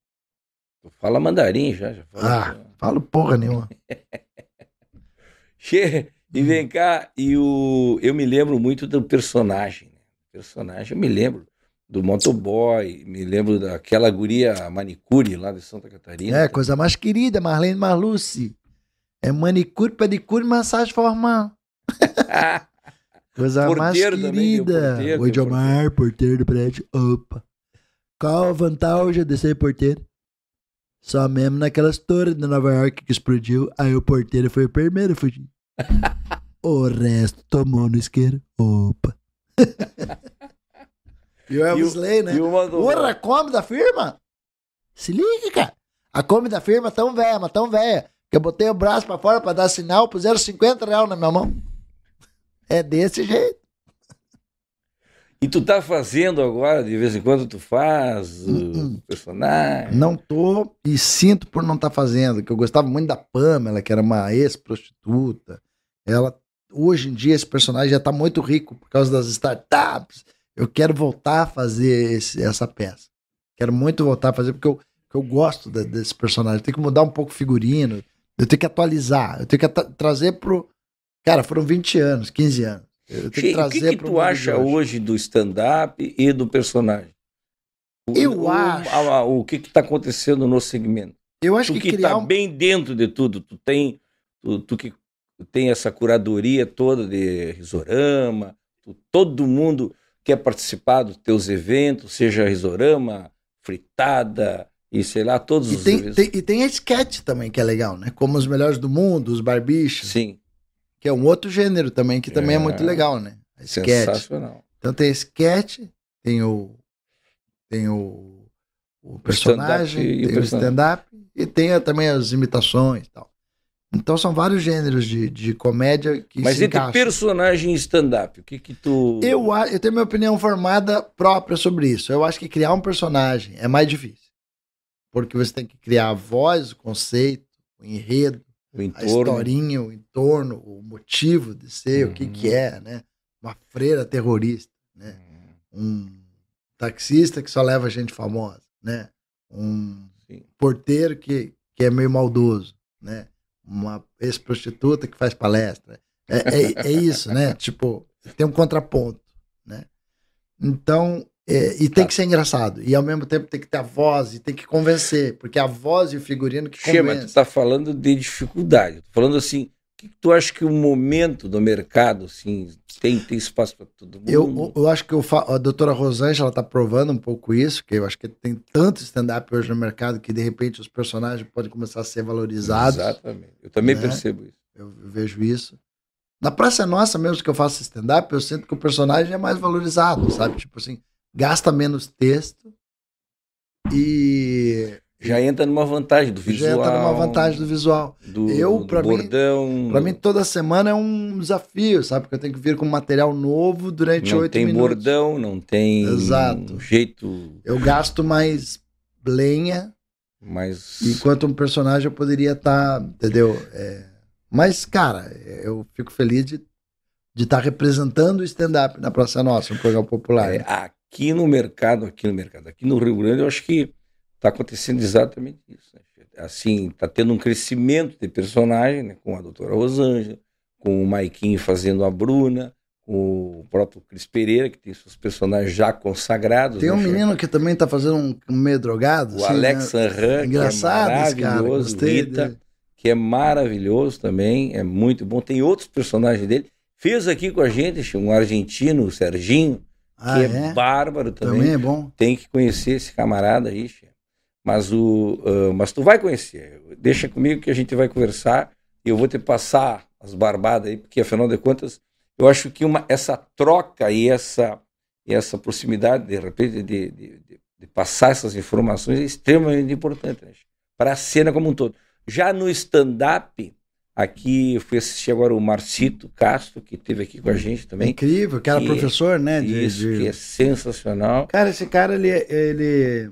Tu fala mandarim já, já Ah, assim, falo porra nenhuma. che, e vem cá, e o... eu me lembro muito do personagem personagem. Eu me lembro do motoboy, me lembro daquela guria manicure lá de Santa Catarina. É, coisa mais querida, Marlene Marluce. É manicure, pedicure, massagem formal. coisa porteiro mais querida. Também, porteiro, Oi, Jomar, porteiro do prédio. Opa. Qual a vantagem de ser porteiro? Só mesmo naquelas torres de Nova York que explodiu, aí o porteiro foi o primeiro a fugir. o resto tomou no isqueiro. Opa e o Elvis Ley, né? E uma do... Ora, come da firma? Se liga, cara. A come da firma tão velha, mas tão velha, que eu botei o braço pra fora pra dar sinal, puseram 50 reais na minha mão. É desse jeito. E tu tá fazendo agora, de vez em quando tu faz uh -uh. personagem? Não tô e sinto por não estar tá fazendo, que eu gostava muito da Pamela, que era uma ex-prostituta. Ela hoje em dia esse personagem já está muito rico por causa das startups. Eu quero voltar a fazer esse, essa peça. Quero muito voltar a fazer, porque eu, porque eu gosto de, desse personagem. Tem que mudar um pouco o figurino, eu tenho que atualizar, eu tenho que trazer pro. Cara, foram 20 anos, 15 anos. Eu tenho que trazer o que, que tu acha hoje, hoje do stand-up e do personagem? O, eu o, acho. o que está acontecendo no segmento? Eu acho tu que, que tá criar tá um... bem dentro de tudo. Tu tem, tu, tu que tem essa curadoria toda de risorama, todo mundo quer participar dos teus eventos, seja risorama, fritada e sei lá, todos e os tem, tem, E tem a sketch também, que é legal, né? Como os melhores do mundo, os barbichos. Sim. Que é um outro gênero também, que também é, é muito legal, né? A sketch. Sensacional. Então tem a sketch, tem o. Tem o, o personagem, o tem o stand-up e tem também as imitações e tal. Então são vários gêneros de, de comédia que Mas se entre personagem e stand-up, o que que tu... Eu, eu tenho minha opinião formada própria sobre isso. Eu acho que criar um personagem é mais difícil. Porque você tem que criar a voz, o conceito, o enredo, o entorno. a historinha, o entorno, o motivo de ser, uhum. o que que uhum. é, né? Uma freira terrorista, né? Uhum. Um taxista que só leva gente famosa, né? Um Sim. porteiro que, que é meio maldoso, né? uma ex-prostituta que faz palestra. É, é, é, isso, né? Tipo, tem um contraponto, né? Então, é, e tem tá. que ser engraçado. E ao mesmo tempo tem que ter a voz e tem que convencer, porque é a voz e o figurino que convence. mas tu tá falando de dificuldade. Tô falando assim, que tu acha que o momento do mercado, assim, tem, tem espaço para todo mundo? Eu, eu acho que eu fa... a doutora Rosângela está provando um pouco isso, que eu acho que tem tanto stand-up hoje no mercado que, de repente, os personagens podem começar a ser valorizados. Exatamente. Eu também né? percebo isso. Eu, eu, vejo isso. Na Praça Nossa, mesmo que eu faça stand-up, eu sinto que o personagem é mais valorizado, sabe? Tipo assim, gasta menos texto e já entra numa vantagem do visual. Já entra numa vantagem do visual. Do, eu, para mim, para mim toda semana é um desafio, sabe? Porque eu tenho que vir com material novo durante oito minutos. Não tem bordão, não tem Exato. jeito. Eu gasto mais lenha. Mas enquanto um personagem eu poderia estar, tá, entendeu? É... Mas cara, eu fico feliz de de estar tá representando o stand-up na Praça Nossa, um programa popular. É, né? aqui no mercado, aqui no mercado, aqui no Rio Grande, eu acho que está acontecendo exatamente isso. Né? Assim, está tendo um crescimento de personagem, né? com a doutora Rosângela, com o Maiquinho fazendo a Bruna, com o próprio Cris Pereira, que tem seus personagens já consagrados. Tem né, um né? menino que também está fazendo um meio drogado. O assim, Alex né? Anran, é Engraçado, é esse cara. Gostei Rita, dele. que é maravilhoso também, é muito bom. Tem outros personagens dele. Fez aqui com a gente um argentino, o Serginho, ah, que é, é, bárbaro também. Também é bom. Tem que conhecer esse camarada aí, Chico. Mas, o, uh, mas tu vai conhecer. Deixa comigo que a gente vai conversar e eu vou te passar as barbadas aí, porque afinal de contas, eu acho que uma, essa troca e essa, e essa proximidade, de repente, de, de, de, de passar essas informações é extremamente importante né? para a cena como um todo. Já no stand-up, aqui fui assistir agora o Marcito Castro, que esteve aqui com a gente também. É incrível, que era que, professor, né? De, isso, de... que é sensacional. Cara, esse cara, ele, é, ele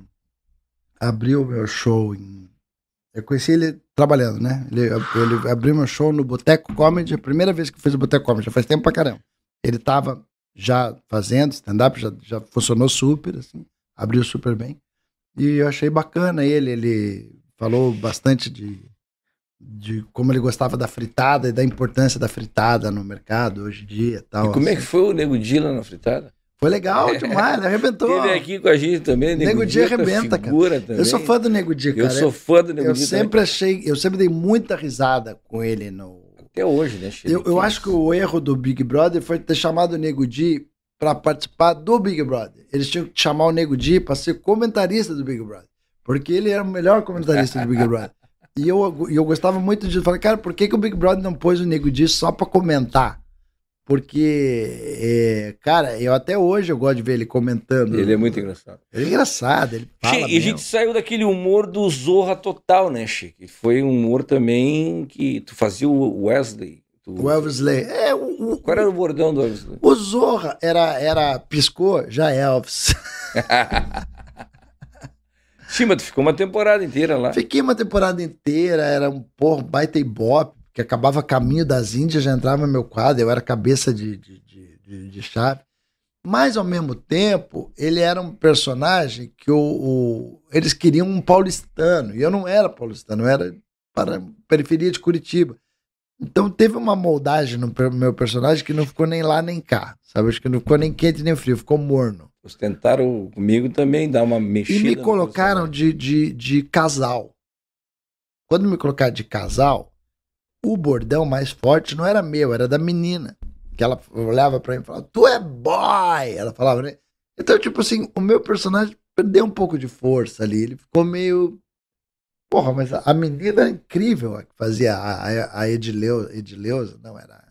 abriu meu show em... Eu conheci ele trabalhando, né? Ele, ele abriu meu show no Boteco Comedy, a primeira vez que eu fiz o Boteco Comedy, já faz tempo pra caramba. Ele tava já fazendo stand-up, já, já funcionou super, assim, abriu super bem. E eu achei bacana ele, ele falou bastante de, de como ele gostava da fritada e da importância da fritada no mercado hoje em dia tal. E como assim. é que assim. foi o Nego Dila na fritada? Foi legal é. demais, arrebentou. Ele aqui com a gente também, Nego, Nego Dia arrebenta, cara. Também. Eu sou fã do Nego Dia, cara. Eu sou fã do Nego eu Dia. Eu né? sempre também. achei, eu sempre dei muita risada com ele no. Até hoje, né, Eu, eu acho que o erro do Big Brother foi ter chamado o Nego Dia para participar do Big Brother. Eles tinham que chamar o Nego Dia para ser comentarista do Big Brother, porque ele era o melhor comentarista do Big Brother. E eu, eu gostava muito disso. Falei, cara, por que, que o Big Brother não pôs o Nego Dia só para comentar? Porque, é, cara, eu até hoje eu gosto de ver ele comentando. Ele é muito engraçado. Ele é engraçado, ele fala Chique, E a gente saiu daquele humor do Zorra total, né, Chique? Foi um humor também que tu fazia o Wesley. Tu... O Elvisley. É, o, o, Qual era o bordão do Elvisley? O Zorra era, era piscou, já é Elvis. Sim, mas tu ficou uma temporada inteira lá. Fiquei uma temporada inteira, era um porra, baita e bop, que acabava caminho das Índias, já entrava no meu quadro, eu era cabeça de, de, de, de chave. Mas, ao mesmo tempo, ele era um personagem que o, o, eles queriam um paulistano. E eu não era paulistano, eu era para periferia de Curitiba. Então, teve uma moldagem no meu personagem que não ficou nem lá nem cá. Sabe? Acho que não ficou nem quente nem frio, ficou morno. Eles tentaram comigo também dar uma mexida. E me colocaram de, de, de casal. Quando me colocaram de casal, o bordão mais forte não era meu, era da menina. Que ela olhava para mim e falava, tu é boy! Ela falava, né? Então, tipo assim, o meu personagem perdeu um pouco de força ali. Ele ficou meio. Porra, mas a menina incrível que fazia a, a Edileu, Edileuza, não, era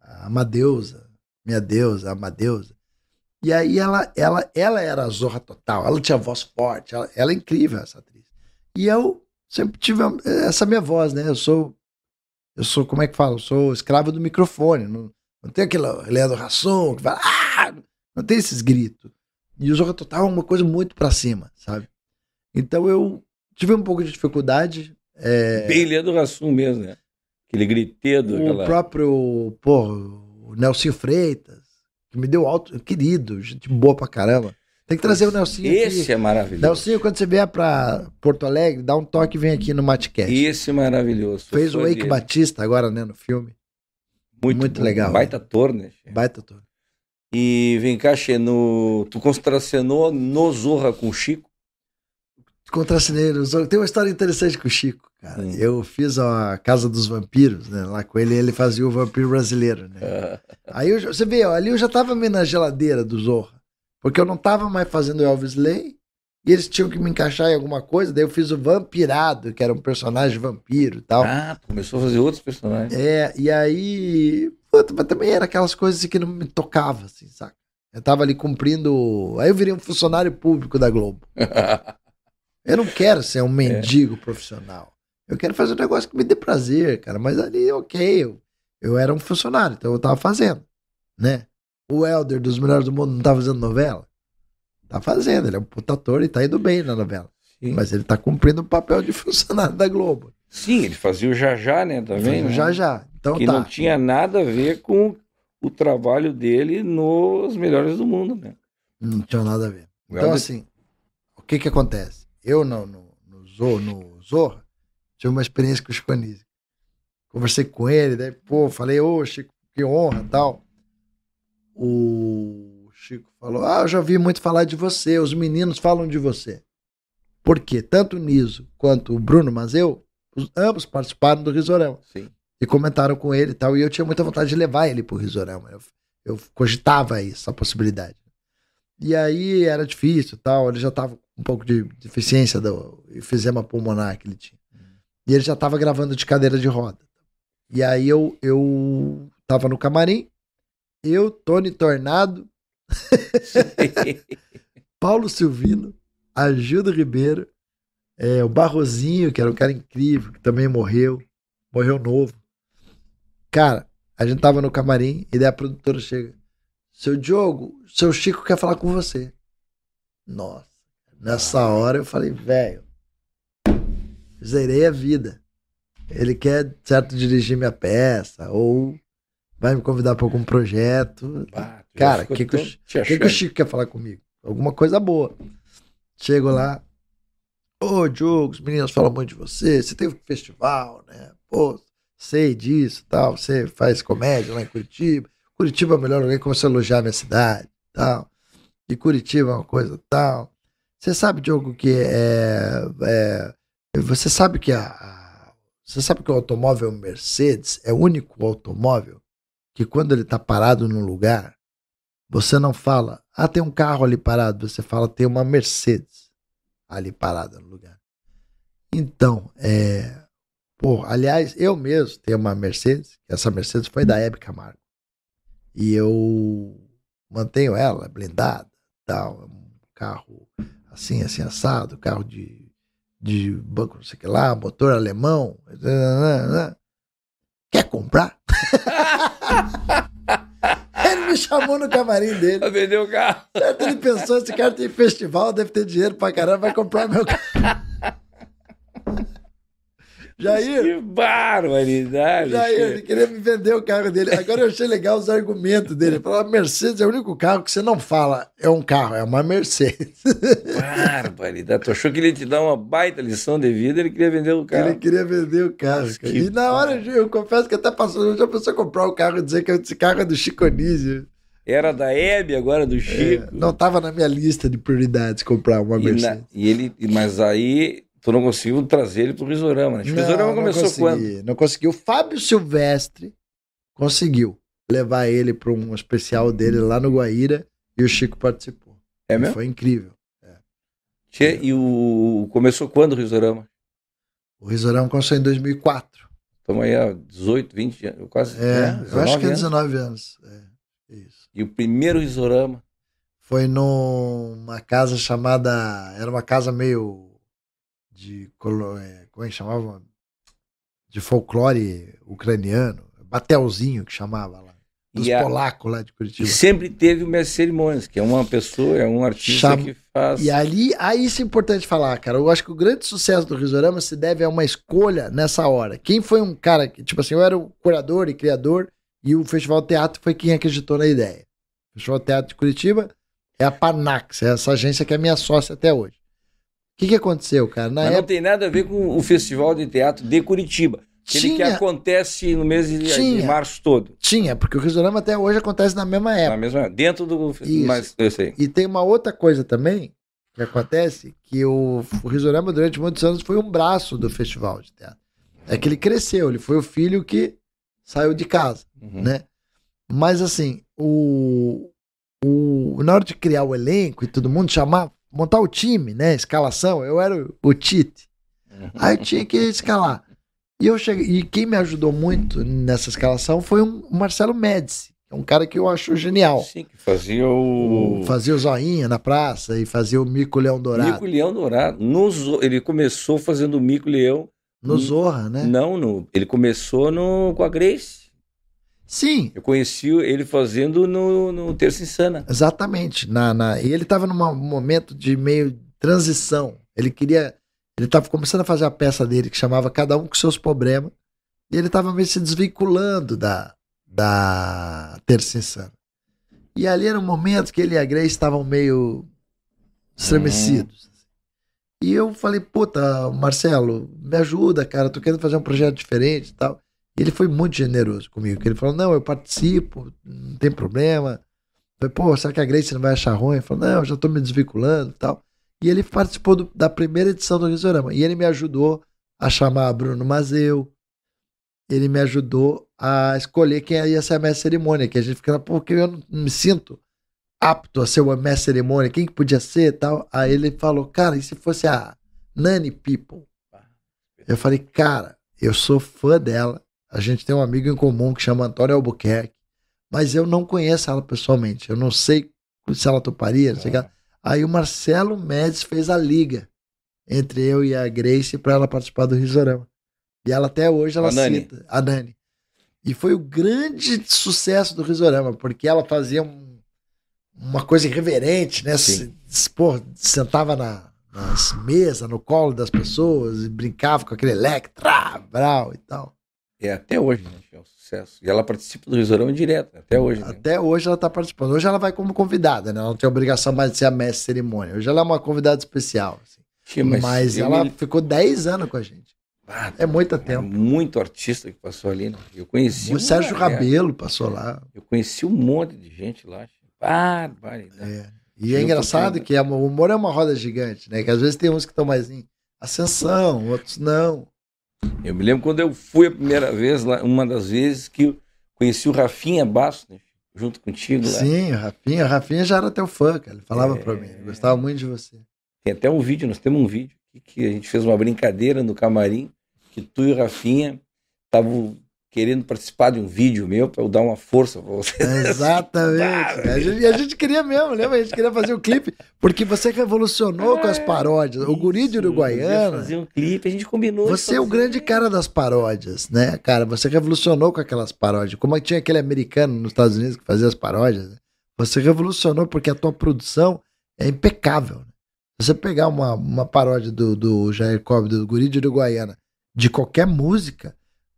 a Amadeusa, minha deusa, Amadeusa. E aí ela, ela, ela era a zorra total, ela tinha voz forte, ela, ela é incrível, essa atriz. E eu sempre tive essa minha voz, né? Eu sou eu sou, como é que fala? Eu sou escravo do microfone. Não, não tem aquele Leandro Rasson que fala, ah! não tem esses gritos. E o Zorra Total é uma coisa muito para cima, sabe? Então eu tive um pouco de dificuldade. É... Bem Leandro Rassum mesmo, né? Aquele gritedo. O aquela... próprio, pô, o Nelson Freitas, que me deu alto, querido, gente boa pra caramba. Tem que trazer o Nelsinho esse aqui. é maravilhoso. Nelsinho, quando você vier para Porto Alegre, dá um toque e vem aqui no Matcast. Esse é maravilhoso. Fez o Wake Batista agora, né, no filme. Muito, Muito legal. Baita né? né? Baita torne. E vem cá, Xê, no... tu contracenou no Zorra com o Chico? Contracenei no Zorra. Tem uma história interessante com o Chico, cara. Hum. Eu fiz a Casa dos Vampiros, né? Lá com ele, ele fazia o vampiro brasileiro, né? Aí eu, você vê, ó, ali eu já tava meio na geladeira do Zorra. Porque eu não estava mais fazendo Elvis Lay e eles tinham que me encaixar em alguma coisa. Daí eu fiz o Vampirado, que era um personagem vampiro e tal. Ah, começou a fazer outros personagens. É, e aí. Puta, mas também era aquelas coisas que não me tocava, assim, saca? Eu tava ali cumprindo. Aí eu virei um funcionário público da Globo. eu não quero ser um é. mendigo é. profissional. Eu quero fazer um negócio que me dê prazer, cara. Mas ali, ok, eu, eu era um funcionário, então eu tava fazendo, né? o Helder dos Melhores do Mundo não tá fazendo novela? Tá fazendo, ele é um puta ator e tá indo bem na novela. Sim. Mas ele tá cumprindo o papel de funcionário da Globo. Sim, ele fazia o Jajá, né, também? Né? O Jajá. Então que tá. não tinha nada a ver com o trabalho dele nos Melhores do Mundo, né? Não tinha nada a ver. Helder... Então, assim, o que que acontece? Eu, no, no, no, Zorro, no tive uma experiência com o Chico Anísio. Conversei com ele, daí, pô, falei, ô, Chico, que honra tal o Chico falou: Ah, eu já ouvi muito falar de você, os meninos falam de você. Porque tanto o Niso quanto o Bruno Mazeu, os, ambos participaram do Risorão. Sim. E comentaram com ele e tal. E eu tinha muita vontade de levar ele pro Risorama. Eu, eu cogitava essa possibilidade. E aí era difícil tal. Ele já tava com um pouco de deficiência do enfisema pulmonar que ele tinha. E ele já tava gravando de cadeira de roda. E aí eu, eu tava no camarim eu, Tony Tornado, Paulo Silvino, Ajuda Ribeiro, é, o Barrozinho, que era um cara incrível, que também morreu, morreu novo. Cara, a gente tava no camarim e daí a produtora chega. Seu Diogo, seu Chico quer falar com você. Nossa, nessa hora eu falei, velho, zerei a vida. Ele quer, certo, dirigir minha peça ou vai me convidar para algum projeto. Bah, Cara, o que, que, o, que, que o Chico quer falar comigo? Alguma coisa boa. Chego lá. Ô, oh, Diogo, os meninos falam muito de você. Você teve um festival, né? Pô, sei disso tal. Você faz comédia lá em Curitiba. Curitiba é o melhor lugar. Começou a elogiar a minha cidade tal. E Curitiba é uma coisa tal. Você sabe, Diogo, que é, é você sabe que a, a, você sabe que o automóvel Mercedes é o único automóvel que quando ele está parado num lugar, você não fala, ah, tem um carro ali parado, você fala, tem uma Mercedes ali parada no lugar. Então, é. Pô, aliás, eu mesmo tenho uma Mercedes, essa Mercedes foi da Hebe Camargo. E eu mantenho ela blindada, tal, é um carro assim, assim, assado, carro de, de banco, não sei o que lá, motor alemão. Né, né, né, Quer comprar? ele me chamou no camarim dele. Pra vender o carro. Certo, ele pensou: esse cara tem festival, deve ter dinheiro pra caramba, vai comprar meu carro. Jair. Que barbaridade. Jair, ele queria me vender o carro dele. Agora eu achei legal os argumentos dele. Falar, Mercedes é o único carro que você não fala. É um carro, é uma Mercedes. Barbaridade. Tu achou que ele ia te dar uma baita lição de vida, ele queria vender o carro. Ele queria vender o carro. e na hora, eu confesso que até passou, já pensou comprar o carro e dizer que esse carro é do Chico Anísio. Era da Hebe, agora é do é, Chico. É, não estava na minha lista de prioridades comprar uma Mercedes. E, na, e ele, mas aí Tu não conseguiu trazer ele pro Risorama, né? O Risorama começou consegui, quando? Não conseguiu. Fábio Silvestre conseguiu levar ele para um especial dele lá no Guaíra e o Chico participou. É mesmo? Foi incrível. É. Tchê, e o... começou quando o Risorama? O Risorama começou em 2004. Estamos aí há 18, 20 anos, quase. É, né? eu acho que é 19 anos. anos. É, isso. E o primeiro Risorama? Foi numa casa chamada. Era uma casa meio de é, como é que chamava? De folclore ucraniano, Batelzinho que chamava lá. Dos a, polacos lá de Curitiba. E sempre teve o mestre cerimônias, que é uma pessoa, é um artista que faz. E ali, aí isso é importante falar, cara. Eu acho que o grande sucesso do Risorama se deve a uma escolha nessa hora. Quem foi um cara que, tipo assim, eu era o curador e criador, e o Festival Teatro foi quem acreditou na ideia. O Festival Teatro de Curitiba é a Panax, é essa agência que é minha sócia até hoje. O que, que aconteceu, cara? Na Mas época... não tem nada a ver com o Festival de Teatro de Curitiba. Aquele tinha, que acontece no mês de, tinha, de, março todo. Tinha, porque o Risorama até hoje acontece na mesma época. Na mesma dentro do. festival. E tem uma outra coisa também que acontece, que o, o Risorama durante muitos anos foi um braço do festival de teatro. É que ele cresceu, ele foi o filho que saiu de casa, uhum. né? Mas assim, o, o, na hora de criar o elenco e todo mundo chamava montar o time, né? Escalação. Eu era o Tite. Aí eu tinha que escalar. E, eu cheguei, e quem me ajudou muito nessa escalação foi um, o Marcelo Médici, é um cara que eu acho genial. Sim, que fazia o. Fazia o Zoinha na praça e fazia o Mico Leão Dourado. Mico Leão Dourado. No, ele começou fazendo o Mico Leão. No Zorra, né? Não, no, ele começou no, com a Grace. Sim. Eu conheci ele fazendo no, no Terça Insana. Exatamente. Na, na... E ele estava num momento de meio transição. Ele queria. Ele estava começando a fazer a peça dele que chamava Cada um com seus problemas. E ele estava meio se desvinculando da, da Terça Insana. E ali era um momento que ele e a Grace estavam meio estremecidos. Uhum. E eu falei, puta, Marcelo, me ajuda, cara, tô querendo fazer um projeto diferente e tal. E ele foi muito generoso comigo, que ele falou: não, eu participo, não tem problema. Eu falei, pô, será que a Grace não vai achar ruim? Ele falou: não, eu já estou me desvinculando e tal. E ele participou do, da primeira edição do Risorama. E ele me ajudou a chamar Bruno Mazeu. Ele me ajudou a escolher quem ia ser a mestre cerimônia. Que a gente ficava, porque eu não me sinto apto a ser uma mestre cerimônia. Quem que podia ser e tal? Aí ele falou, cara, e se fosse a Nani People? Eu falei, cara, eu sou fã dela. A gente tem um amigo em comum que chama Antônio Albuquerque, mas eu não conheço ela pessoalmente. Eu não sei se ela toparia, não sei é. que. Aí o Marcelo Médici fez a liga entre eu e a Grace para ela participar do Risorama. E ela até hoje ela a cita a Nani. E foi o grande sucesso do Risorama, porque ela fazia um, uma coisa irreverente, né? Se, pô, sentava na, nas mesas, no colo das pessoas, e brincava com aquele Electra, Brau e tal. É, até hoje, gente, né, é um sucesso. E ela participa do Risorama direto, né, até hoje. Né? Até hoje ela está participando. Hoje ela vai como convidada, né? Ela não tem obrigação mais de ser a mestre de cerimônia. Hoje ela é uma convidada especial. Assim. Sim, mas, mas ela me... ficou 10 anos com a gente. Ah, tá. é muito é tempo. Muito artista que passou ali, né? Eu conheci. O Sérgio Cabelo Rabelo passou lá. Eu conheci um monte de gente lá. Barbaridade. É. E é engraçado que a, o humor é uma roda gigante, né? Que às vezes tem uns que estão mais em ascensão, outros não. Eu me lembro quando eu fui a primeira vez, lá, uma das vezes que eu conheci o Rafinha Bastos, né, junto contigo lá. Sim, o Rafinha, Rafinha já era teu fã, cara. Ele falava é... para mim, gostava muito de você. Tem até um vídeo, nós temos um vídeo que a gente fez uma brincadeira no camarim, que tu e o Rafinha estavam querendo participar de um vídeo meu para eu dar uma força para você Exatamente. a gente, a gente queria mesmo, lembra? A gente queria fazer o um clipe, porque você revolucionou é, com as é, paródias. Isso, o guri de Uruguaiana. Fazer um clipe, a gente combinou. Você é o grande cara das paródias, né, cara? Você revolucionou com aquelas paródias. Como é tinha aquele americano nos Estados Unidos que fazia as paródias, né? você revolucionou porque a tua produção é impecável. Né? Você pegar uma, uma paródia do, do Jair Cobb, do guri de Uruguaiana, de qualquer música,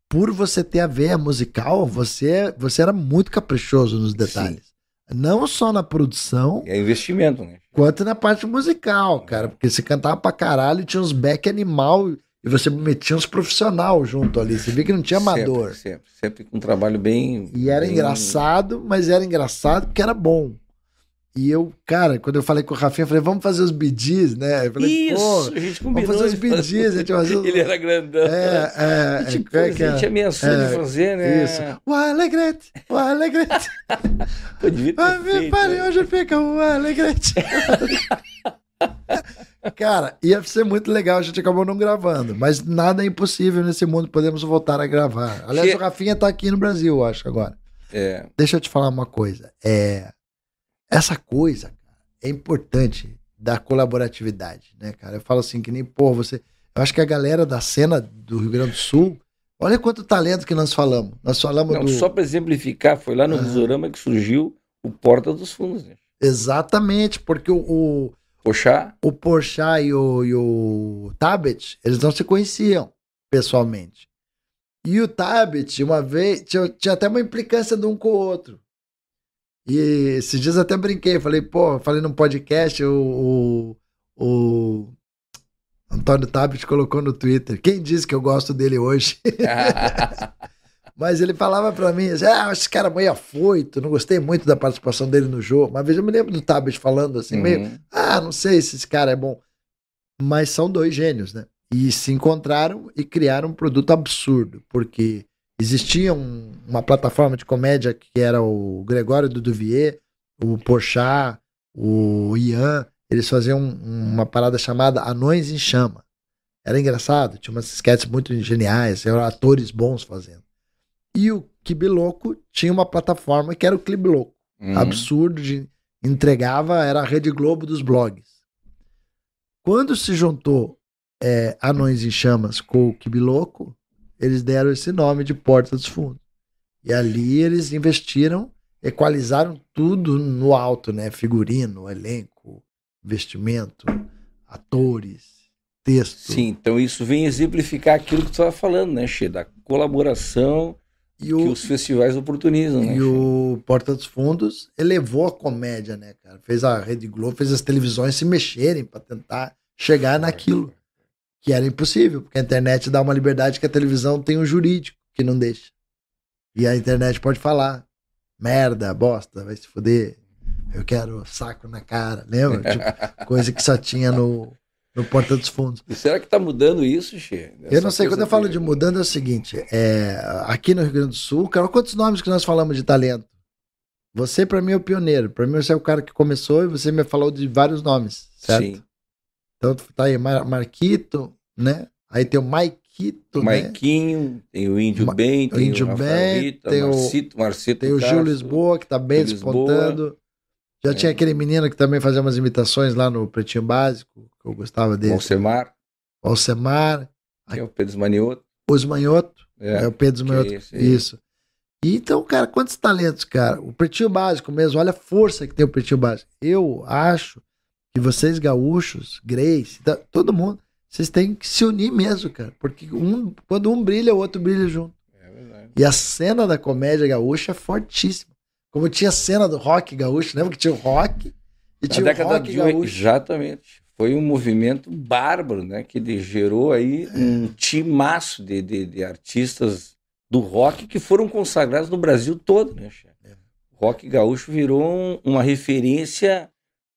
por você ter a veia musical, você, você era muito caprichoso nos detalhes. Sim. Não só na produção. É investimento, né? Quanto na parte musical, cara. Porque você cantava pra caralho e tinha uns back animal e você metia uns profissional junto ali. Você via que não tinha amador. Sempre, sempre, sempre com um trabalho bem. E era bem... engraçado, mas era engraçado porque era bom. E eu, cara, quando eu falei com o Rafinha, eu falei, vamos fazer os bidis, né? Eu falei, Isso, a gente combinou. Vamos fazer os bidis. Gente fazer Ele era grandão. É, é. Tipo é, é, a é? gente ameaçou é, de fazer, né? Isso. O alegrete, o alegrete. Pô, devia ter ah, Pare, né? hoje fica o alegrete. Cara, ia ser muito legal, a gente acabou não gravando, mas nada é impossível nesse mundo, podemos voltar a gravar. Aliás, che... o Rafinha tá aqui no Brasil, eu acho, agora. É. Deixa eu te falar uma coisa. É, essa coisa é importante da colaboratividade, né, cara? Eu falo assim, que nem, pô, você. Eu acho que a galera da cena do Rio Grande do Sul, olha quanto talento que nós falamos. Nós falamos Não, do... Só para exemplificar, foi lá no Mizorama que surgiu o Porta dos Fundos, né? Exatamente, porque o. o Pochá? O Porchá e o, e o Tabet, eles não se conheciam pessoalmente. E o Tabet, uma vez, tinha, tinha até uma implicância de um com o outro. E esses dias até brinquei, falei, pô, falei num podcast, o, o, o Antônio Tabit colocou no Twitter. Quem disse que eu gosto dele hoje? Mas ele falava para mim, assim, ah, esse cara meio afoito, não gostei muito da participação dele no jogo. Uma vez eu me lembro do Tabet falando assim, uhum. meio, ah, não sei se esse cara é bom. Mas são dois gênios, né? E se encontraram e criaram um produto absurdo, porque Existia um, uma plataforma de comédia que era o Gregório Duduvier, o Porchat, o Ian. Eles faziam um, uma parada chamada Anões em Chama. Era engraçado, tinha umas sketches muito geniais, eram atores bons fazendo. E o Clube Louco tinha uma plataforma que era o Clube Louco. Uhum. Absurdo, de, entregava, era a Rede Globo dos blogs. Quando se juntou é, Anões em Chamas com o Clube Louco, eles deram esse nome de Porta dos Fundos. E ali eles investiram, equalizaram tudo no alto, né? Figurino, elenco, vestimento, atores, texto. Sim, então isso vem exemplificar aquilo que tu estava falando, né, Che? Da colaboração o, que os festivais oportunizam, e né? E o Porta dos Fundos elevou a comédia, né, cara? Fez a Rede Globo, fez as televisões se mexerem para tentar chegar naquilo que era impossível, porque a internet dá uma liberdade que a televisão tem um jurídico que não deixa. E a internet pode falar merda, bosta, vai se fuder, eu quero saco na cara, lembra? Tipo, coisa que só tinha no, no Porta dos Fundos. E será que está mudando isso, Xê? Eu não sei, quando eu falo de mudando é o seguinte, é, aqui no Rio Grande do Sul, cara, quantos nomes que nós falamos de talento? Você, para mim, é o pioneiro. Para mim, você é o cara que começou e você me falou de vários nomes, certo? Sim. Então tá aí Mar Marquito, né? Aí tem o Maiquito, né? Maiquinho, né? tem o Índio Ma Bem, tem o Índio o Rafaelita, tem o Marcito, Marcito tem o Gil Lisboa, que tá bem disputando. despontando. Já é. tinha aquele menino que também fazia umas imitações lá no Pretinho Básico, que eu gostava dele. Alcemar. Alcemar. Que é o Pedro Manioto. Os Manioto. É, é o Pedro Manioto. É isso. E, então, cara, quantos talentos, cara? O Pretinho Básico mesmo, olha a força que tem o Pretinho Básico. Eu acho e vocês, gaúchos, Grace, todo mundo, vocês têm que se unir mesmo, cara. Porque um, quando um brilha, o outro brilha junto. É verdade. E a cena da comédia gaúcha é fortíssima. Como tinha a cena do rock gaúcho, lembra que tinha o rock e Na tinha década o rock de, gaúcho. Exatamente. Foi um movimento bárbaro, né? Que gerou aí um é. timaço de, de, de artistas do rock que foram consagrados no Brasil todo, né, chefe? É. Rock gaúcho virou um, uma referência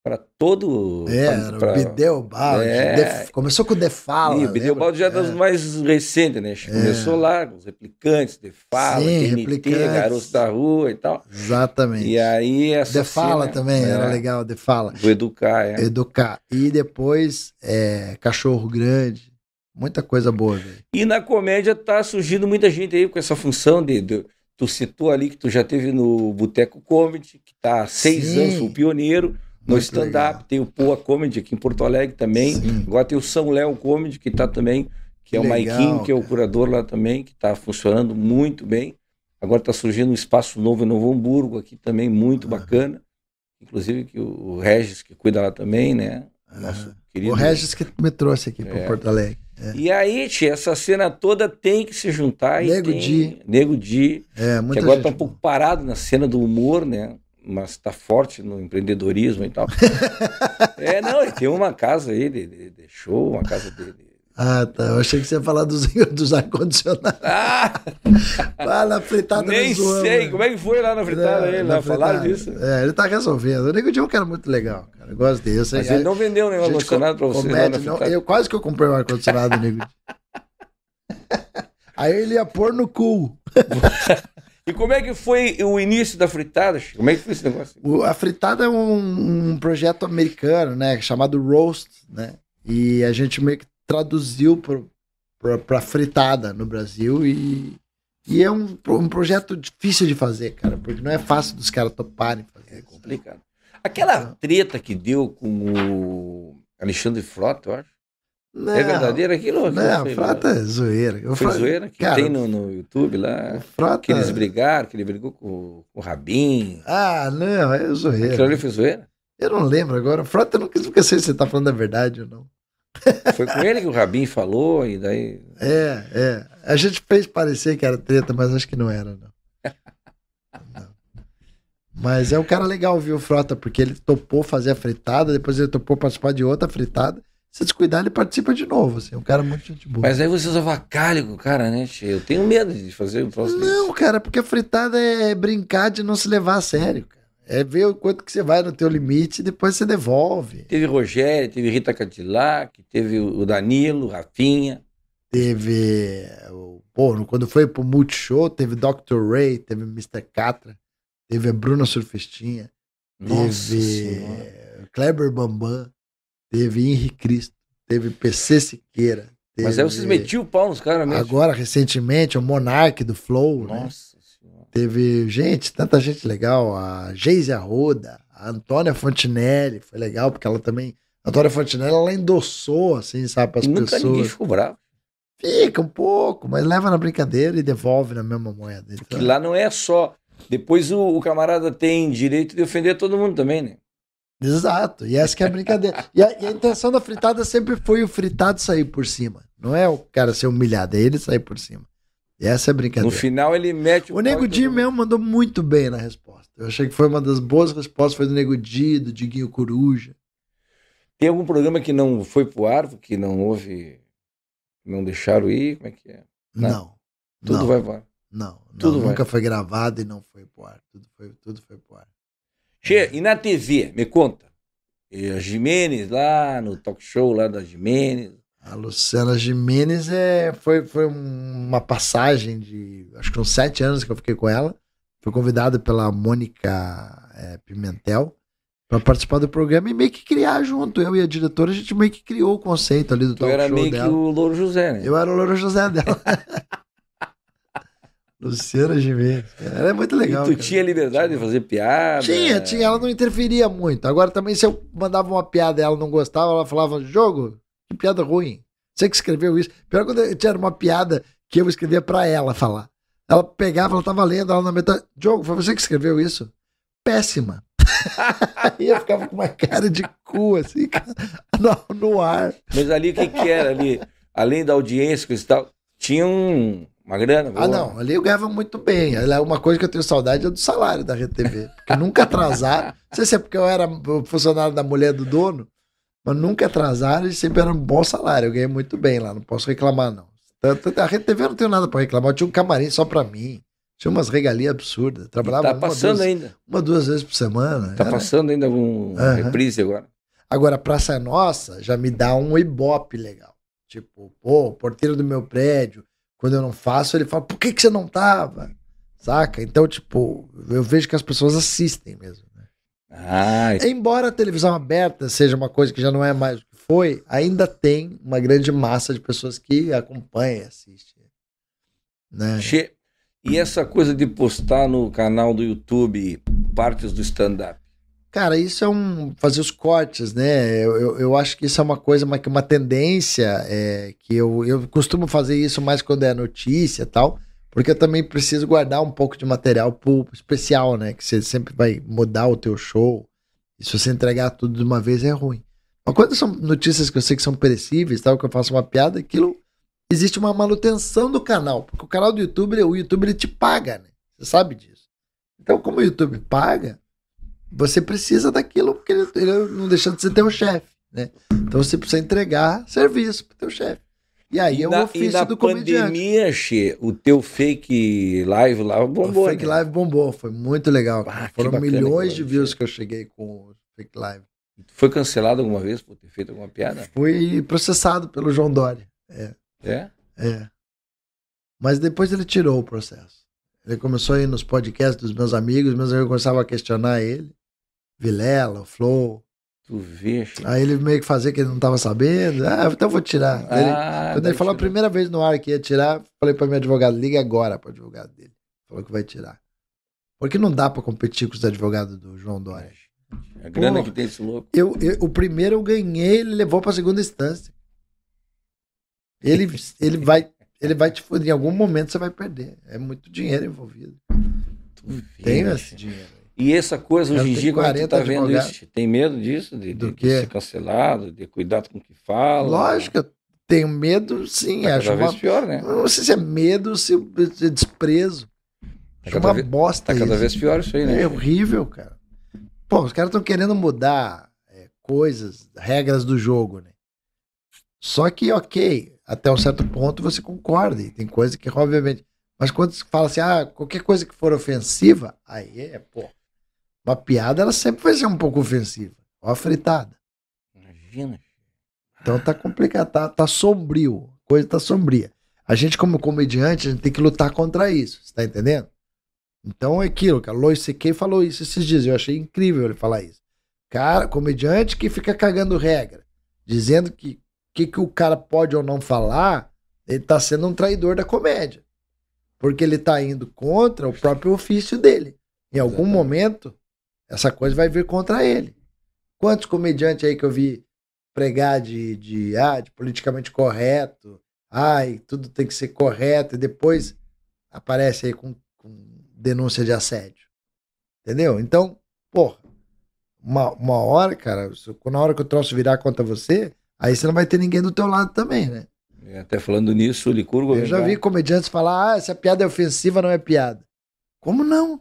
para todo. É, pra, o Bideobaldi. É, começou com o Defala. Sim, o Bideobaldi já é das é. mais recentes, né? É. Começou lá, os replicantes, Defala, Sim, Garoto da Rua e tal. Exatamente. E aí essa. Defala cena, também, era é legal, Defala. Do Educar, é. Educar. E depois, é, Cachorro Grande. Muita coisa boa, velho. E na comédia tá surgindo muita gente aí com essa função de, de tu citou ali que tu já teve no Boteco Comedy, que tá há seis Sim. anos, o pioneiro no stand-up, tem o Poa Comedy aqui em Porto Alegre também. Sim. Agora tem o São Léo Comedy, que está também, que, é o legal, Maikin, que é o curador lá também, que está funcionando muito bem. Agora está surgindo um espaço novo em Novo Hamburgo aqui também, muito ah. bacana. Inclusive que o Regis, que cuida lá também, né? Ah. Nosso ah. querido. O Regis que me trouxe aqui é. para Porto Alegre. É. E aí, tia, essa cena toda tem que se juntar. Nego tem... Di. Nego Di. É, que agora está um pouco parado na cena do humor, né? mas está forte no empreendedorismo e tal. é, não, ele tem uma casa aí de, de, de show, uma casa dele. Ah, tá. Eu achei que você ia falar dos, dos ar-condicionados. Ah! Vai na fritada Nem sei. Mano. Como é que foi lá na fritada? É, ele aí, na fritada. Falaram disso? É, ele tá resolvendo. O Nego Di é um cara muito legal, cara. Eu gosto desse. Mas ele não vendeu nenhum ar-condicionado pra você comete, não, Eu Quase que eu comprei um ar-condicionado, Nego Aí ele ia pôr no cu. E como é que foi o início da fritada? Como é que foi esse negócio? a fritada é um, um, projeto americano, né? Chamado Roast, né? E a gente meio que traduziu para pra, fritada no Brasil e, e é um, um projeto difícil de fazer, cara, porque não é fácil dos caras toparem fazer. Né? É complicado. Aquela treta que deu com o Alexandre Frota, eu acho. Não, é verdadeiro aquilo? aquilo não, sei, Frota é zoeira. Eu Foi zoeira que cara, tem no, no YouTube lá. Frota... Que eles brigaram, que ele brigou com, com o Rabin. Ah, não, é zoeira. Aquilo ali foi zoeira? Eu não lembro agora. Frota, eu nunca, sei se você está falando a verdade ou não. Foi com ele que o Rabin falou e daí. É, é. A gente fez parecer que era treta, mas acho que não era, não. não. Mas é um cara legal, viu, Frota? Porque ele topou fazer a fritada, depois ele topou participar de outra fritada. Se descuidar, ele participa de novo. Assim, é um cara muito gente boa. Mas aí vocês usa vacálico, cara, né, Eu tenho medo de fazer o próximo. Não, cara, porque a fritada é, é brincar de não se levar a sério, cara. É ver o quanto que você vai no teu limite e depois você devolve. Teve Rogério, teve Rita Cadillac, teve o Danilo, Rafinha. Teve. Pô, quando foi pro Multishow, teve Dr. Ray, teve Mr. Catra, teve a Bruna Surfistinha, Nossa teve Senhora. Kleber Bambam teve Henri Cristo, teve PC Siqueira. Teve... Mas aí vocês metiam o pau nos caras mesmo. Agora, recentemente, o Monark do Flow, né? Nossa né? Senhora. Teve, gente, tanta gente legal. A Geise Arruda, a Antônia Fontinelli, foi legal, porque ela também. A Antônia Fontinelli, ela endossou, assim, sabe, as pessoas. Nunca ninguém ficou bravo. Fica um pouco, mas leva na brincadeira e devolve na mesma moeda. Então... Porque lá não é só. Depois o, o camarada tem direito de ofender todo mundo também, né? Exato, e essa que é a brincadeira. e, a, e a intenção da fritada sempre foi o fritado sair por cima. Não é o cara ser humilhado, é ele sair por cima. E essa é a brincadeira. No final ele mete o. O Nego Di mesmo mandou muito bem na resposta. Eu achei que foi uma das boas respostas, foi do Nego Di, do Diguinho Coruja. Tem algum programa que não foi pro ar, que não houve. Não deixaram ir? Como é que é? Não. não tudo não, vai pro ar. Não, não tudo nunca vai. foi gravado e não foi pro ar. Tudo foi, tudo foi pro ar. Che, é. e na TV, me conta. E a Jimenez lá, no talk show lá da Jimenez. A Luciana Jimenez é, foi, foi uma passagem de. Acho que uns sete anos que eu fiquei com ela. Fui convidado pela Mônica é, Pimentel para participar do programa e meio que criar junto. Eu e a diretora, a gente meio que criou o conceito ali do tu talk show dela. Eu era meio que o Louro José, né? Eu era o Louro José dela. Luciana Gimenez. Ela é muito legal. E tu cara. tinha liberdade de fazer piada? Tinha, tinha. Ela não interferia muito. Agora também, se eu mandava uma piada e ela não gostava, ela falava: Jogo, que piada ruim. Você que escreveu isso. Pior quando eu tinha uma piada que eu escrevia para ela falar. Ela pegava, ela tava lendo, ela na metade. jogo foi você que escreveu isso? Péssima. Aí eu ficava com uma cara de cu, assim, no, no ar. Mas ali o que, que era ali? Além da audiência e tal, tinha um uma grana. Ah, boa. Ah, não. Ali eu ganhava muito bem. Uma coisa que eu tenho saudade é do salário da RedeTV. Porque nunca atrasaram. Não sei se é porque eu era funcionário da mulher do dono, mas nunca atrasaram e sempre era um bom salário. Eu ganhei muito bem lá, não posso reclamar, não. Tanto, a RedeTV eu não tenho nada para reclamar. Eu tinha um camarim só para mim. Tinha umas regalias absurdas. Tá Trabalhava tá passando uma, duas, ainda. uma, duas vezes por semana. Tá era... passando ainda algum uhum. reprise agora. Agora, Praça é Nossa já me dá um ibope legal. Tipo, pô, porteiro do meu prédio, quando eu não faço, ele fala, por que, que você não tava? Saca? Então, tipo, eu vejo que as pessoas assistem mesmo. Né? Ah, Embora a televisão aberta seja uma coisa que já não é mais o que foi, ainda tem uma grande massa de pessoas que acompanha e assiste. Né? Che... E essa coisa de postar no canal do YouTube partes do stand-up? Cara, isso é um. fazer os cortes, né? Eu, eu, eu acho que isso é uma coisa, uma, uma tendência é, que eu, eu costumo fazer isso mais quando é notícia e tal, porque eu também preciso guardar um pouco de material pro especial, né? Que você sempre vai mudar o teu show. E se você entregar tudo de uma vez é ruim. Mas quando são notícias que eu sei que são perecíveis, tal, que eu faço uma piada, aquilo. Existe uma manutenção do canal. Porque o canal do YouTube, o YouTube ele te paga, né? Você sabe disso. Então, como o YouTube paga você precisa daquilo, porque ele, ele não deixando de ser teu chefe, né? Então você precisa entregar serviço pro teu chefe. E aí é o ofício e do comediante. pandemia, che, o teu fake live lá bombou. O fake né? live bombou, foi muito legal. Ah, Foram milhões de views que eu cheguei com o fake live. Foi cancelado alguma vez por ter feito alguma piada? Fui processado pelo João Dória. É. É? É. Mas depois ele tirou o processo. Ele começou a ir nos podcasts dos meus amigos, meus amigos começavam a questionar ele. Vilela, o Flow. Tu vê, Aí ele meio que fazia que ele não tava sabendo. Ah, então vou tirar. Ah, ele, quando ele falou tirar. a primeira vez no ar que ia tirar, falei pra meu advogado, liga agora pro advogado dele. Falou que vai tirar. Porque não dá para competir com os advogados do João Dória. A é, é grana Pô, que tem esse louco. Eu, eu, o primeiro eu ganhei, ele levou pra segunda instância. Ele, ele, vai, ele vai te foder. Em algum momento você vai perder. É muito dinheiro envolvido. Tu né, esse dinheiro. E essa coisa hoje em dia, quando está vendo isso, tem medo disso, de, de, de, ser cancelado, de cuidado com o que fala? Lógico, tenho medo, sim. É acho cada uma... vez pior, né? Não sei se é medo, se é desprezo. É acho uma bosta. É cada isso. vez pior isso aí, né? É horrível, cara. Pô, os caras estão querendo mudar é, coisas, regras do jogo, né? Só que, ok, até um certo ponto você concorda. E tem coisa que, obviamente. Mas quando se fala assim, ah, qualquer coisa que for ofensiva, aí é, pô. Uma piada, ela sempre vai ser um pouco ofensiva. Ó, fritada. Imagina. Então tá complicado, tá, tá sombrio. Coisa tá sombria. A gente, como comediante, a gente tem que lutar contra isso. Você tá entendendo? Então é aquilo, a Lois C.K. falou isso esses dias. Eu achei incrível ele falar isso. Cara, comediante que fica cagando regra, dizendo que o que, que o cara pode ou não falar, ele tá sendo um traidor da comédia. Porque ele tá indo contra o próprio ofício dele. Em algum Exatamente. momento, essa coisa vai vir contra ele. Quantos comediantes aí que eu vi pregar de, de, ah, de politicamente correto, ai, tudo tem que ser correto, e depois aparece aí com, com denúncia de assédio. Entendeu? Então, porra, uma, uma hora, cara, na hora que o troço virar contra você, aí você não vai ter ninguém do teu lado também, né? É, até falando nisso, o Licurgo... Eu já vi comediantes falar, ah, essa piada é ofensiva, não é piada. Como não?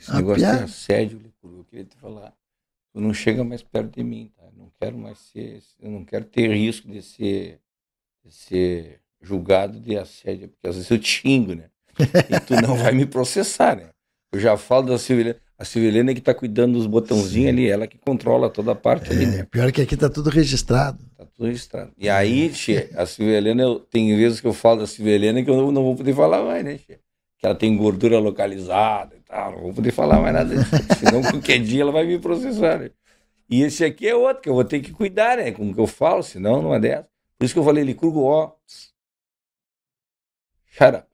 Esse negócio piada. assédio, Eu queria te falar. Tu não chega mais perto de mim, tá? Eu não quero mais ser. Eu não quero ter risco de ser, de ser julgado de assédio, porque às vezes eu te xingo, né? E tu não vai me processar, né? Eu já falo da Silvilena. A Silvilena é que tá cuidando dos botãozinhos Sim. ali, ela que controla toda a parte é, ali, né? Pior que aqui tá tudo registrado. Tá tudo registrado. E aí, tia, a Silvilena, tem vezes que eu falo da Silvilena que eu não, não vou poder falar mais, né, tia? Que ela tem gordura localizada ah, não vou poder falar mais nada disso, senão qualquer dia ela vai me processar. Né? E esse aqui é outro, que eu vou ter que cuidar, né? Como que eu falo, senão não é dessa. Por isso que eu falei, Licurgo, ó. Xará.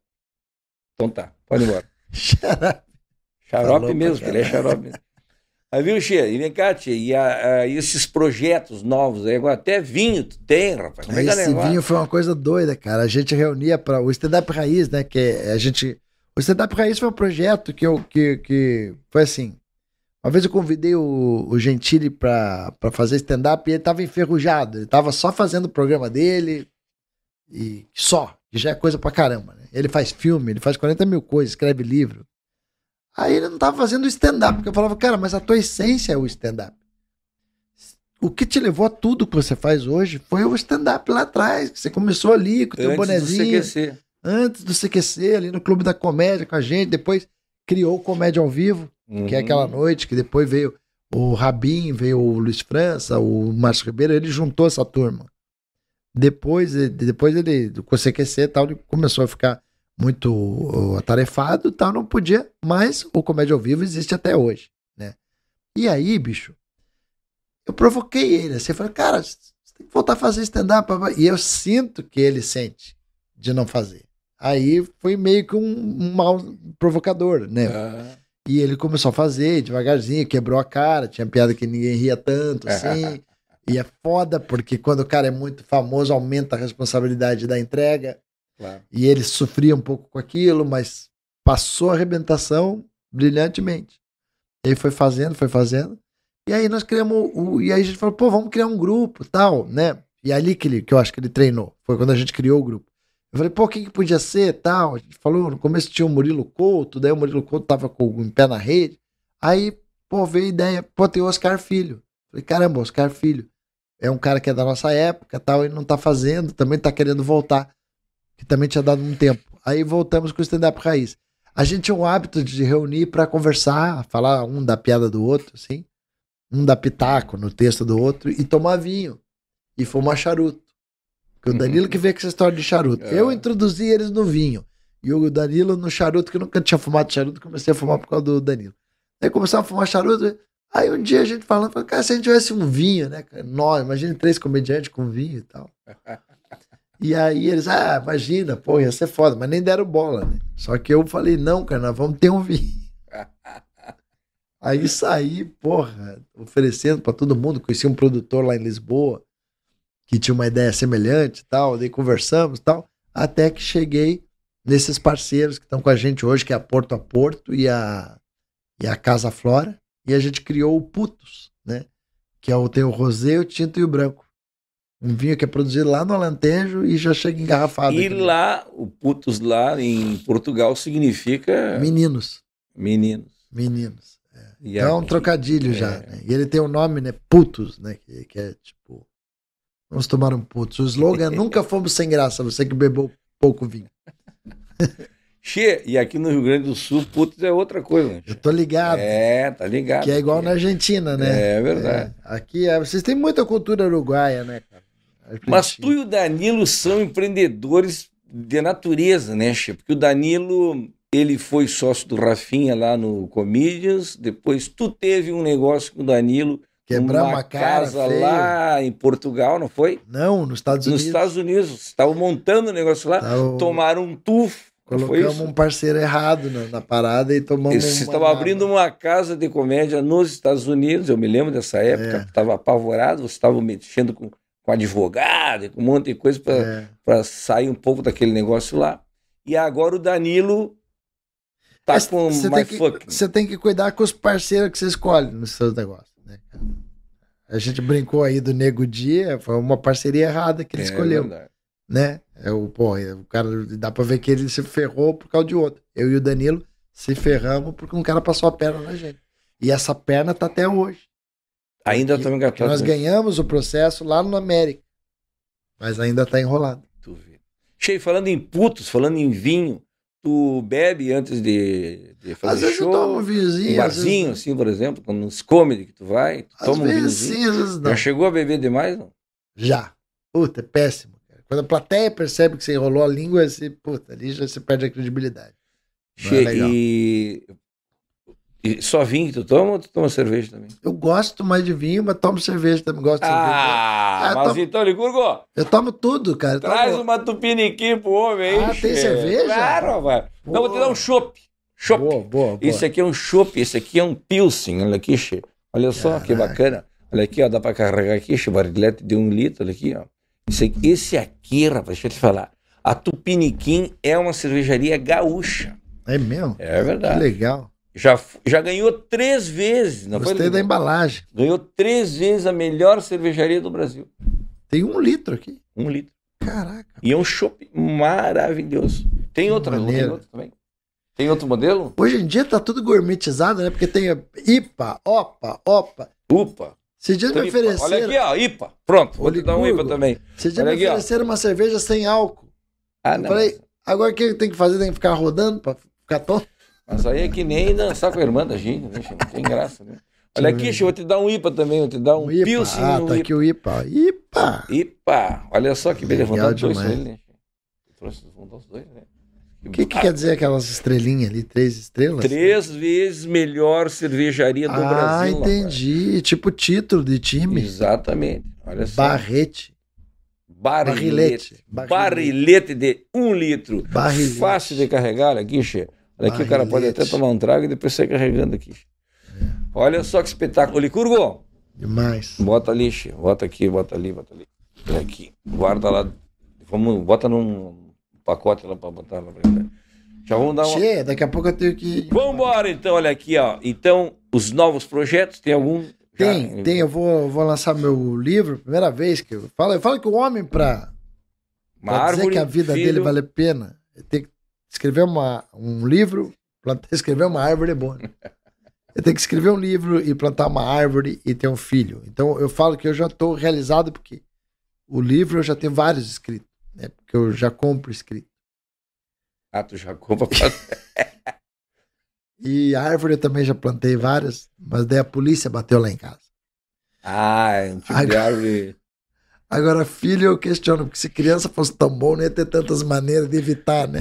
Então tá, pode ir embora. xará. Xarope tá mesmo, cara. ele é xarope mesmo. Aí viu, Xê? E vem cá, Tchê, e a, a, esses projetos novos aí, agora até vinho tu tem, rapaz. Como é é Esse vinho foi uma coisa doida, cara. A gente reunia para o Stand Up Raiz, né? Que é, a gente o Stand Up Raiz foi um projeto que eu que, que foi assim. Uma vez eu convidei o, o Gentili para fazer stand-up e ele estava enferrujado. Ele estava só fazendo o programa dele e só, que já é coisa pra caramba. Né? Ele faz filme, ele faz 40 mil coisas, escreve livro. Aí ele não estava fazendo stand-up, porque eu falava, cara, mas a tua essência é o stand-up. O que te levou a tudo que você faz hoje foi o stand-up lá atrás, que você começou ali com o teu Antes bonezinho. Do CQC antes do CQC, ali no Clube da Comédia com a gente, depois criou o Comédia ao Vivo, uhum. que é aquela uhum. noite que depois veio o Rabin, veio o Luiz França, o Márcio Ribeiro, ele juntou essa turma. Depois, depois ele, com o CQC e tal, ele começou a ficar muito atarefado tal, não podia, mas o Comédia ao Vivo existe até hoje, né? E aí, bicho, eu provoquei ele, assim, eu falei, cara, você tem que voltar a fazer stand-up, e eu sinto que ele sente de não fazer. Aí foi meio que um, mal provocador, né? É. E ele começou a fazer devagarzinho, quebrou a cara, tinha piada que ninguém ria tanto, é. assim. e é foda, porque quando o cara é muito famoso, aumenta a responsabilidade da entrega. Claro. E ele sofria um pouco com aquilo, mas passou a arrebentação brilhantemente. Ele foi fazendo, foi fazendo. E aí nós criamos. O, e aí a gente falou, pô, vamos criar um grupo tal, né? E é ali que, ele, que eu acho que ele treinou. Foi quando a gente criou o grupo. Eu falei, pô, o que podia ser tal? A gente falou, no começo tinha o Murilo Couto, daí o Murilo Couto tava com em pé na rede. Aí, pô, veio a ideia, pô, tem o Oscar Filho. Eu falei, caramba, Oscar Filho é um cara que é da nossa época tal, e não tá fazendo, também tá querendo voltar, que também tinha dado um tempo. Aí voltamos com o stand-up raiz. A gente tinha um hábito de reunir para conversar, falar um da piada do outro, assim, um da pitaco no texto do outro, e tomar vinho, e fumar charuto. O uhum. Danilo que veio com essa história de charuto. É. Eu introduzi eles no vinho. E o Danilo no charuto, que eu nunca tinha fumado charuto, comecei a fumar por causa do Danilo. Aí começamos a fumar charuto. Aí um dia a gente falando, cara, se a gente tivesse um vinho, né? Cara? Nós, imagina três comediantes com vinho e tal. E aí eles, ah, imagina, pô, ia ser foda, mas nem deram bola, né? Só que eu falei, não, cara, nós vamos ter um vinho. Aí saí, porra, oferecendo para todo mundo. Conheci um produtor lá em Lisboa, que tinha uma ideia semelhante e tal, daí conversamos e tal, até que cheguei nesses parceiros que estão com a gente hoje, que é a Porto a Porto e a, e a Casa Flora, e a gente criou o Putos, né? Que é o o rosé, o tinto e o branco. Um vinho que é produzido lá no Alentejo e já chega engarrafado. E aqui. lá, o Putos lá em Portugal significa... Meninos. Meninos. Meninos. É, então aqui, é um é, trocadilho é... já, né? E ele tem o um nome, né? Putos, né? Que, que é tipo Vamos tomar um putz. O slogan é nunca fomos sem graça, você que bebeu pouco vinho. Che, e aqui no Rio Grande do Sul, putz é outra coisa. Né? Eu tô ligado. É, tá ligado. Que é igual na Argentina, né? É, é, verdade. É, aqui, é, vocês têm muita cultura uruguaia, né, cara? Mas tu e o Danilo são empreendedores de natureza, né, Che? Porque o Danilo, ele foi sócio do Rafinha lá no Comedians, depois tu teve um negócio com o Danilo Quebrar uma, uma casa feio. lá em Portugal, não foi? Não, nos Estados Unidos. Nos Estados Unidos. Estavam montando o um negócio lá, Tava... tomaram um tufo. Colocamos um parceiro errado na, na parada e tomamos. Você estava abrindo uma casa de comédia nos Estados Unidos, eu me lembro dessa é. época, estava é. apavorado, você estava mexendo com, com advogado e com um monte de coisa para é. sair um pouco daquele negócio lá. E agora o Danilo tá é, com Você tem que cuidar com os parceiros que você escolhe nos seus negócios né, cara? A gente brincou aí do Nego Dia, foi uma parceria errada que ele é, escolheu. Verdade. Né? É o, pô, é, o cara dá pra ver que ele se ferrou por causa de outro. Eu e o Danilo se ferramos porque um cara passou a perna na gente. E essa perna tá até hoje. Ainda estamos tá Nós né? ganhamos o processo lá no América. Mas ainda tá enrolado. Tu vê. Cheio, falando em putos, falando em vinho, tu bebe antes de, de fazer às show? eu tomo um vizinho, um barzinho, vezes... assim, por exemplo, quando nos comedy que tu vai, tu toma um vizinho Sim, às vezes não. Já chegou a beber demais, não? Já. Puta, é péssimo. Cara. Quando a plateia percebe que você enrolou a língua, você, puta, ali já você perde a credibilidade. É che é e e só vinho que tu toma ou tu toma cerveja também? Eu gosto mais de vinho, mas tomo cerveja também. Gosto de ah, cerveja. Ah, é, mas tomo... então, ligurgo? Eu tomo tudo, cara. Traz tomo... uma tupiniquim pro homem aí. Ah, cheiro. tem cerveja? Claro, vai. Não, vou te dar um chope. Chopp. Boa, boa, boa. Esse aqui é um chope, esse aqui é um pilsen. Olha aqui, che. Olha só Caraca. que bacana. Olha aqui, ó, dá pra carregar aqui, che. Barilete de um litro, olha aqui, ó. Esse aqui, esse aqui, rapaz, deixa eu te falar. A Tupiniquim é uma cervejaria gaúcha. É mesmo? É verdade. Que legal. Já, já ganhou três vezes. Não Gostei foi? da embalagem. Ganhou três vezes a melhor cervejaria do Brasil. Tem um litro aqui. Um litro. Caraca. E é um chopp maravilhoso. Tem outra, tem outra também. Tem outro modelo? Hoje em dia tá tudo gourmetizado, né? Porque tem IPA, OPA, OPA. UPA. Você dia me ofereceram. Olha aqui, ó, IPA. Pronto, vou te dar um IPA também. Você dia me aqui, ofereceram ó. uma cerveja sem álcool. Ah, eu não. Falei, agora o que tem que fazer? Tem que ficar rodando pra ficar tonto? Mas aí é que nem dançar com a irmã da gente, né, Não tem graça, né? Olha aqui, eu vou te dar um IPA também, vou te dar um, um pilsen. Ah, tá IPA. aqui o IPA. IPA! IPA! Olha só que bem levantado dois pra né? Trouxe os dois, né? O que, que ah, quer dizer aquelas estrelinhas ali, três estrelas? Três né? vezes melhor cervejaria do ah, Brasil. Ah, entendi. Lá, tipo título de time. Exatamente. Olha só. Barrete. Barrilete. Barrilete, Barrilete de um litro. Barrilete. Fácil de carregar, aqui, che. Olha aqui, o cara pode até tomar um trago e depois sair carregando aqui. Olha só que espetáculo. Licurgo! Demais. Bota ali, che. bota aqui, bota ali, bota ali. Aqui. Guarda lá. Vamos, bota num pacote lá pra botar lá pra Já vamos dar uma. Xê, daqui a pouco eu tenho que. Vambora então, olha aqui, ó. Então, os novos projetos, tem algum? Tem, Já... tem. Eu vou, vou lançar meu livro, primeira vez que eu falo. Eu falo que o homem, pra, pra árvore, dizer que a vida filho... dele vale a pena, tem que Escrever uma, um livro, plantar, escrever uma árvore é bom. Né? Eu tenho que escrever um livro e plantar uma árvore e ter um filho. Então eu falo que eu já estou realizado porque o livro eu já tenho vários escritos, né? Porque eu já compro escrito. Ah, tu já compra pra... E árvore eu também já plantei várias, mas daí a polícia bateu lá em casa. Ah, é um tipo Agora... de árvore Agora, filho, eu questiono, porque se criança fosse tão bom, não ia ter tantas maneiras de evitar, né?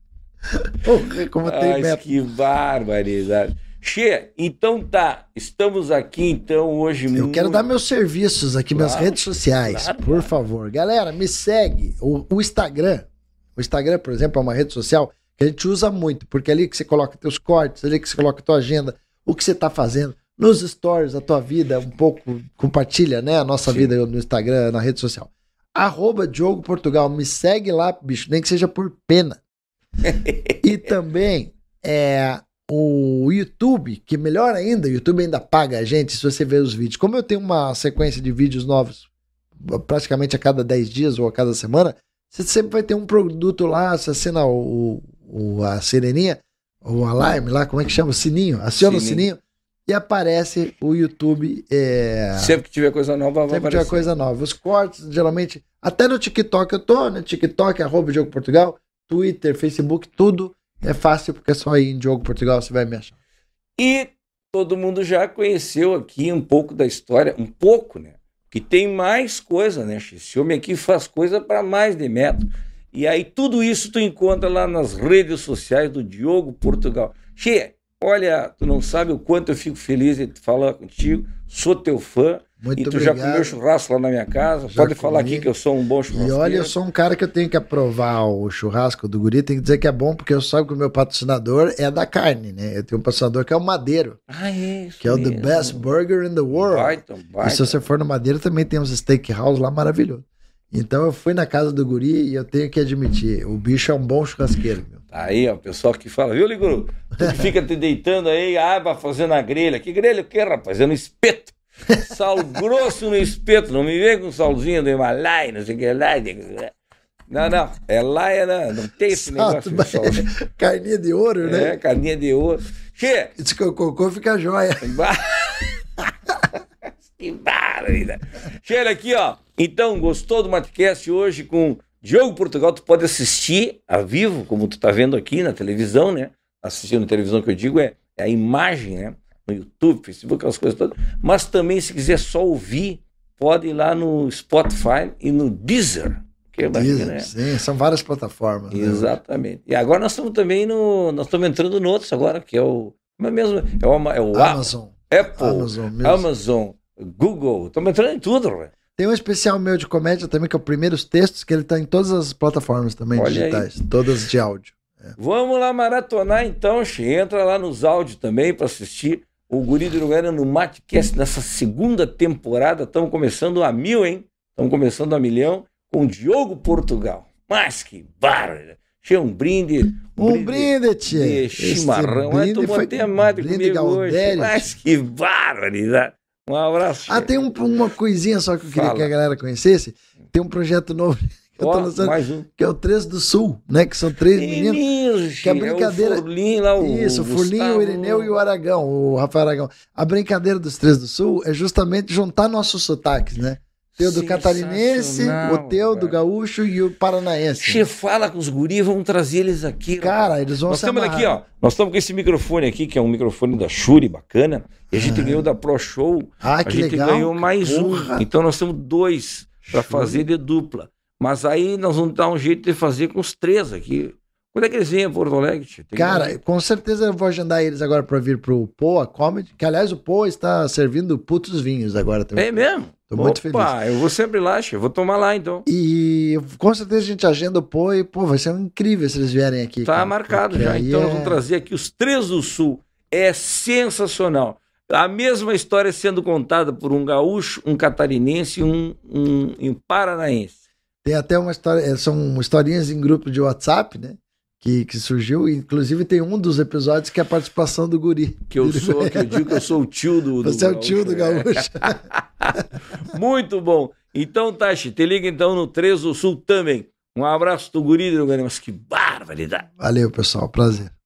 Porra, como tem Ai, meta. Que barbaridade. Che, então tá, estamos aqui então hoje. Eu muito... quero dar meus serviços aqui, claro, minhas redes sociais, claro, por favor. Galera, me segue. O, o, Instagram, o Instagram, por exemplo, é uma rede social que a gente usa muito, porque é ali que você coloca teus cortes, é ali que você coloca tua agenda, o que você tá fazendo nos stories da tua vida, um pouco, compartilha, né, a nossa Sim. vida no Instagram, na rede social. Arroba Diogo Portugal, me segue lá, bicho, nem que seja por pena. e também, é, o YouTube, que melhor ainda, o YouTube ainda paga a gente se você ver os vídeos. Como eu tenho uma sequência de vídeos novos praticamente a cada 10 dias ou a cada semana, você sempre vai ter um produto lá, você assina o, o a sereninha, o alarme lá, como é que chama? O sininho. Aciona sininho. o sininho e aparece o YouTube. É... Sempre que tiver coisa nova, vai Sempre que tiver coisa nova. Os cortes, geralmente, até no TikTok eu tô, né? TikTok, arroba Diogo Portugal, Twitter, Facebook, tudo é fácil, porque é só aí em Diogo Portugal você vai me achar. E todo mundo já conheceu aqui um pouco da história, um pouco, né? Que tem mais coisa, né? Esse homem aqui faz coisa para mais de metro. E aí tudo isso tu encontra lá nas redes sociais do Diogo Portugal. Cheia, Olha, tu não sabe o quanto eu fico feliz de falar contigo, sou teu fã. Muito e tu obrigado. já comeu churrasco lá na minha casa? Já Pode comi. falar aqui que eu sou um bom churrasco. E olha, eu sou um cara que eu tenho que aprovar o churrasco do guri, tem que dizer que é bom, porque eu sabe que o meu patrocinador é da carne, né? Eu tenho um patrocinador que é o Madeiro. Ah, é isso. Que é o mesmo. The Best Burger in the World. Baita, baita. E se você for no Madeiro, também tem uns steakhouse lá maravilhoso. Então eu fui na casa do guri e eu tenho que admitir, o bicho é um bom churrasqueiro. Aí, ó, o pessoal que fala, viu, Liguru? Tu fica te deitando aí, aba ah, fazendo a grelha. Que grelha o quê, rapaz? É no espeto. Sal grosso no espeto. Não me vem com salzinho do Himalaia, não sei o que lá. Não, não. É lá, é não, não tem esse Salto, negócio de sal. Né? Carninha de ouro, né? É, carninha de ouro. que Diz que o cocô fica joia que barulho! Che, aqui, ó. Então, gostou do Matcast hoje com Diogo Portugal, tu pode assistir a vivo, como tu tá vendo aqui na televisão, né? Assistindo televisão que eu digo é, é a imagem, né? No YouTube, Facebook, aquelas coisas todas. Mas também, se quiser só ouvir, pode ir lá no Spotify e no Deezer. Que é bacana, Deezer, né? sim, são várias plataformas. Né? Exatamente. Né? E agora nós estamos também no. Nós estamos entrando no outro agora, que é o. Mas é mesmo, é, uma, é o Amazon. Apple, Amazon, Amazon Google, estamos entrando em tudo, velho. Né? Tem um especial meu de comédia também, que é o Primeiros Textos, que ele tá em todas as plataformas também Olha digitais, aí. todas de áudio. É. Vamos lá maratonar então, Xê. Entra lá nos áudios também para assistir o Guri de Uruguaiana no Matcast nessa segunda temporada. Estamos começando a mil, hein? Estamos começando a milhão com Diogo Portugal. Mas que barra! Tinha um brinde. Um, brinde, tia. chimarrão. é brinde Ai, tomou foi até mate um brinde comigo hoje. Mas que barbaridade. Um abraço. Ah, tem um, uma coisinha só que eu queria Fala. que a galera conhecesse. Tem um projeto novo que eu tô lançando, um. que é o Três do Sul, né? Que são três meninos. meninos que a brincadeira. É o Furlim, lá, o Isso, o Furlinho, o Irineu e o Aragão, o Rafael Aragão. A brincadeira dos Três do Sul é justamente juntar nossos sotaques, né? Teu do catarinense, o teu do gaúcho e o paranaense. Che, fala com os guris, vamos trazer eles aqui. Cara, eles vão Nós estamos aqui, ó. Nós estamos com esse microfone aqui, que é um microfone da Shure, bacana. E a gente ah. ganhou da Pro Show. Ah, que legal. A gente legal. ganhou mais Porra. um. Então nós temos dois para fazer de dupla. Mas aí nós vamos dar um jeito de fazer com os três aqui. Quando é que eles vêm a Porto Alegre? Cara, que... com certeza eu vou agendar eles agora para vir pro Poa Comedy, que aliás o Poa está servindo putos vinhos agora também. É mesmo? Tô Opa, muito feliz. Opa, eu vou sempre lá, eu vou tomar lá então. E com certeza a gente agenda o pô e, pô, vai ser incrível se eles vierem aqui. Tá cara, marcado já. Então é... vamos trazer aqui os três do Sul. É sensacional. A mesma história sendo contada por um gaúcho, um catarinense e um, um, um paranaense. Tem até uma história, é, são historinhas em grupo de WhatsApp, né? que, que, surgiu. Inclusive, tem um dos episódios que é a participação do Guri. Que eu sou, que eu digo que eu sou o tio do, do Você é o tio do é. gaúcho. Muito bom. Então, Tachi, te liga então no 3 do Sul também. Um abraço do Guri do Guri, mas que barbaridade. Valeu, pessoal. Prazer.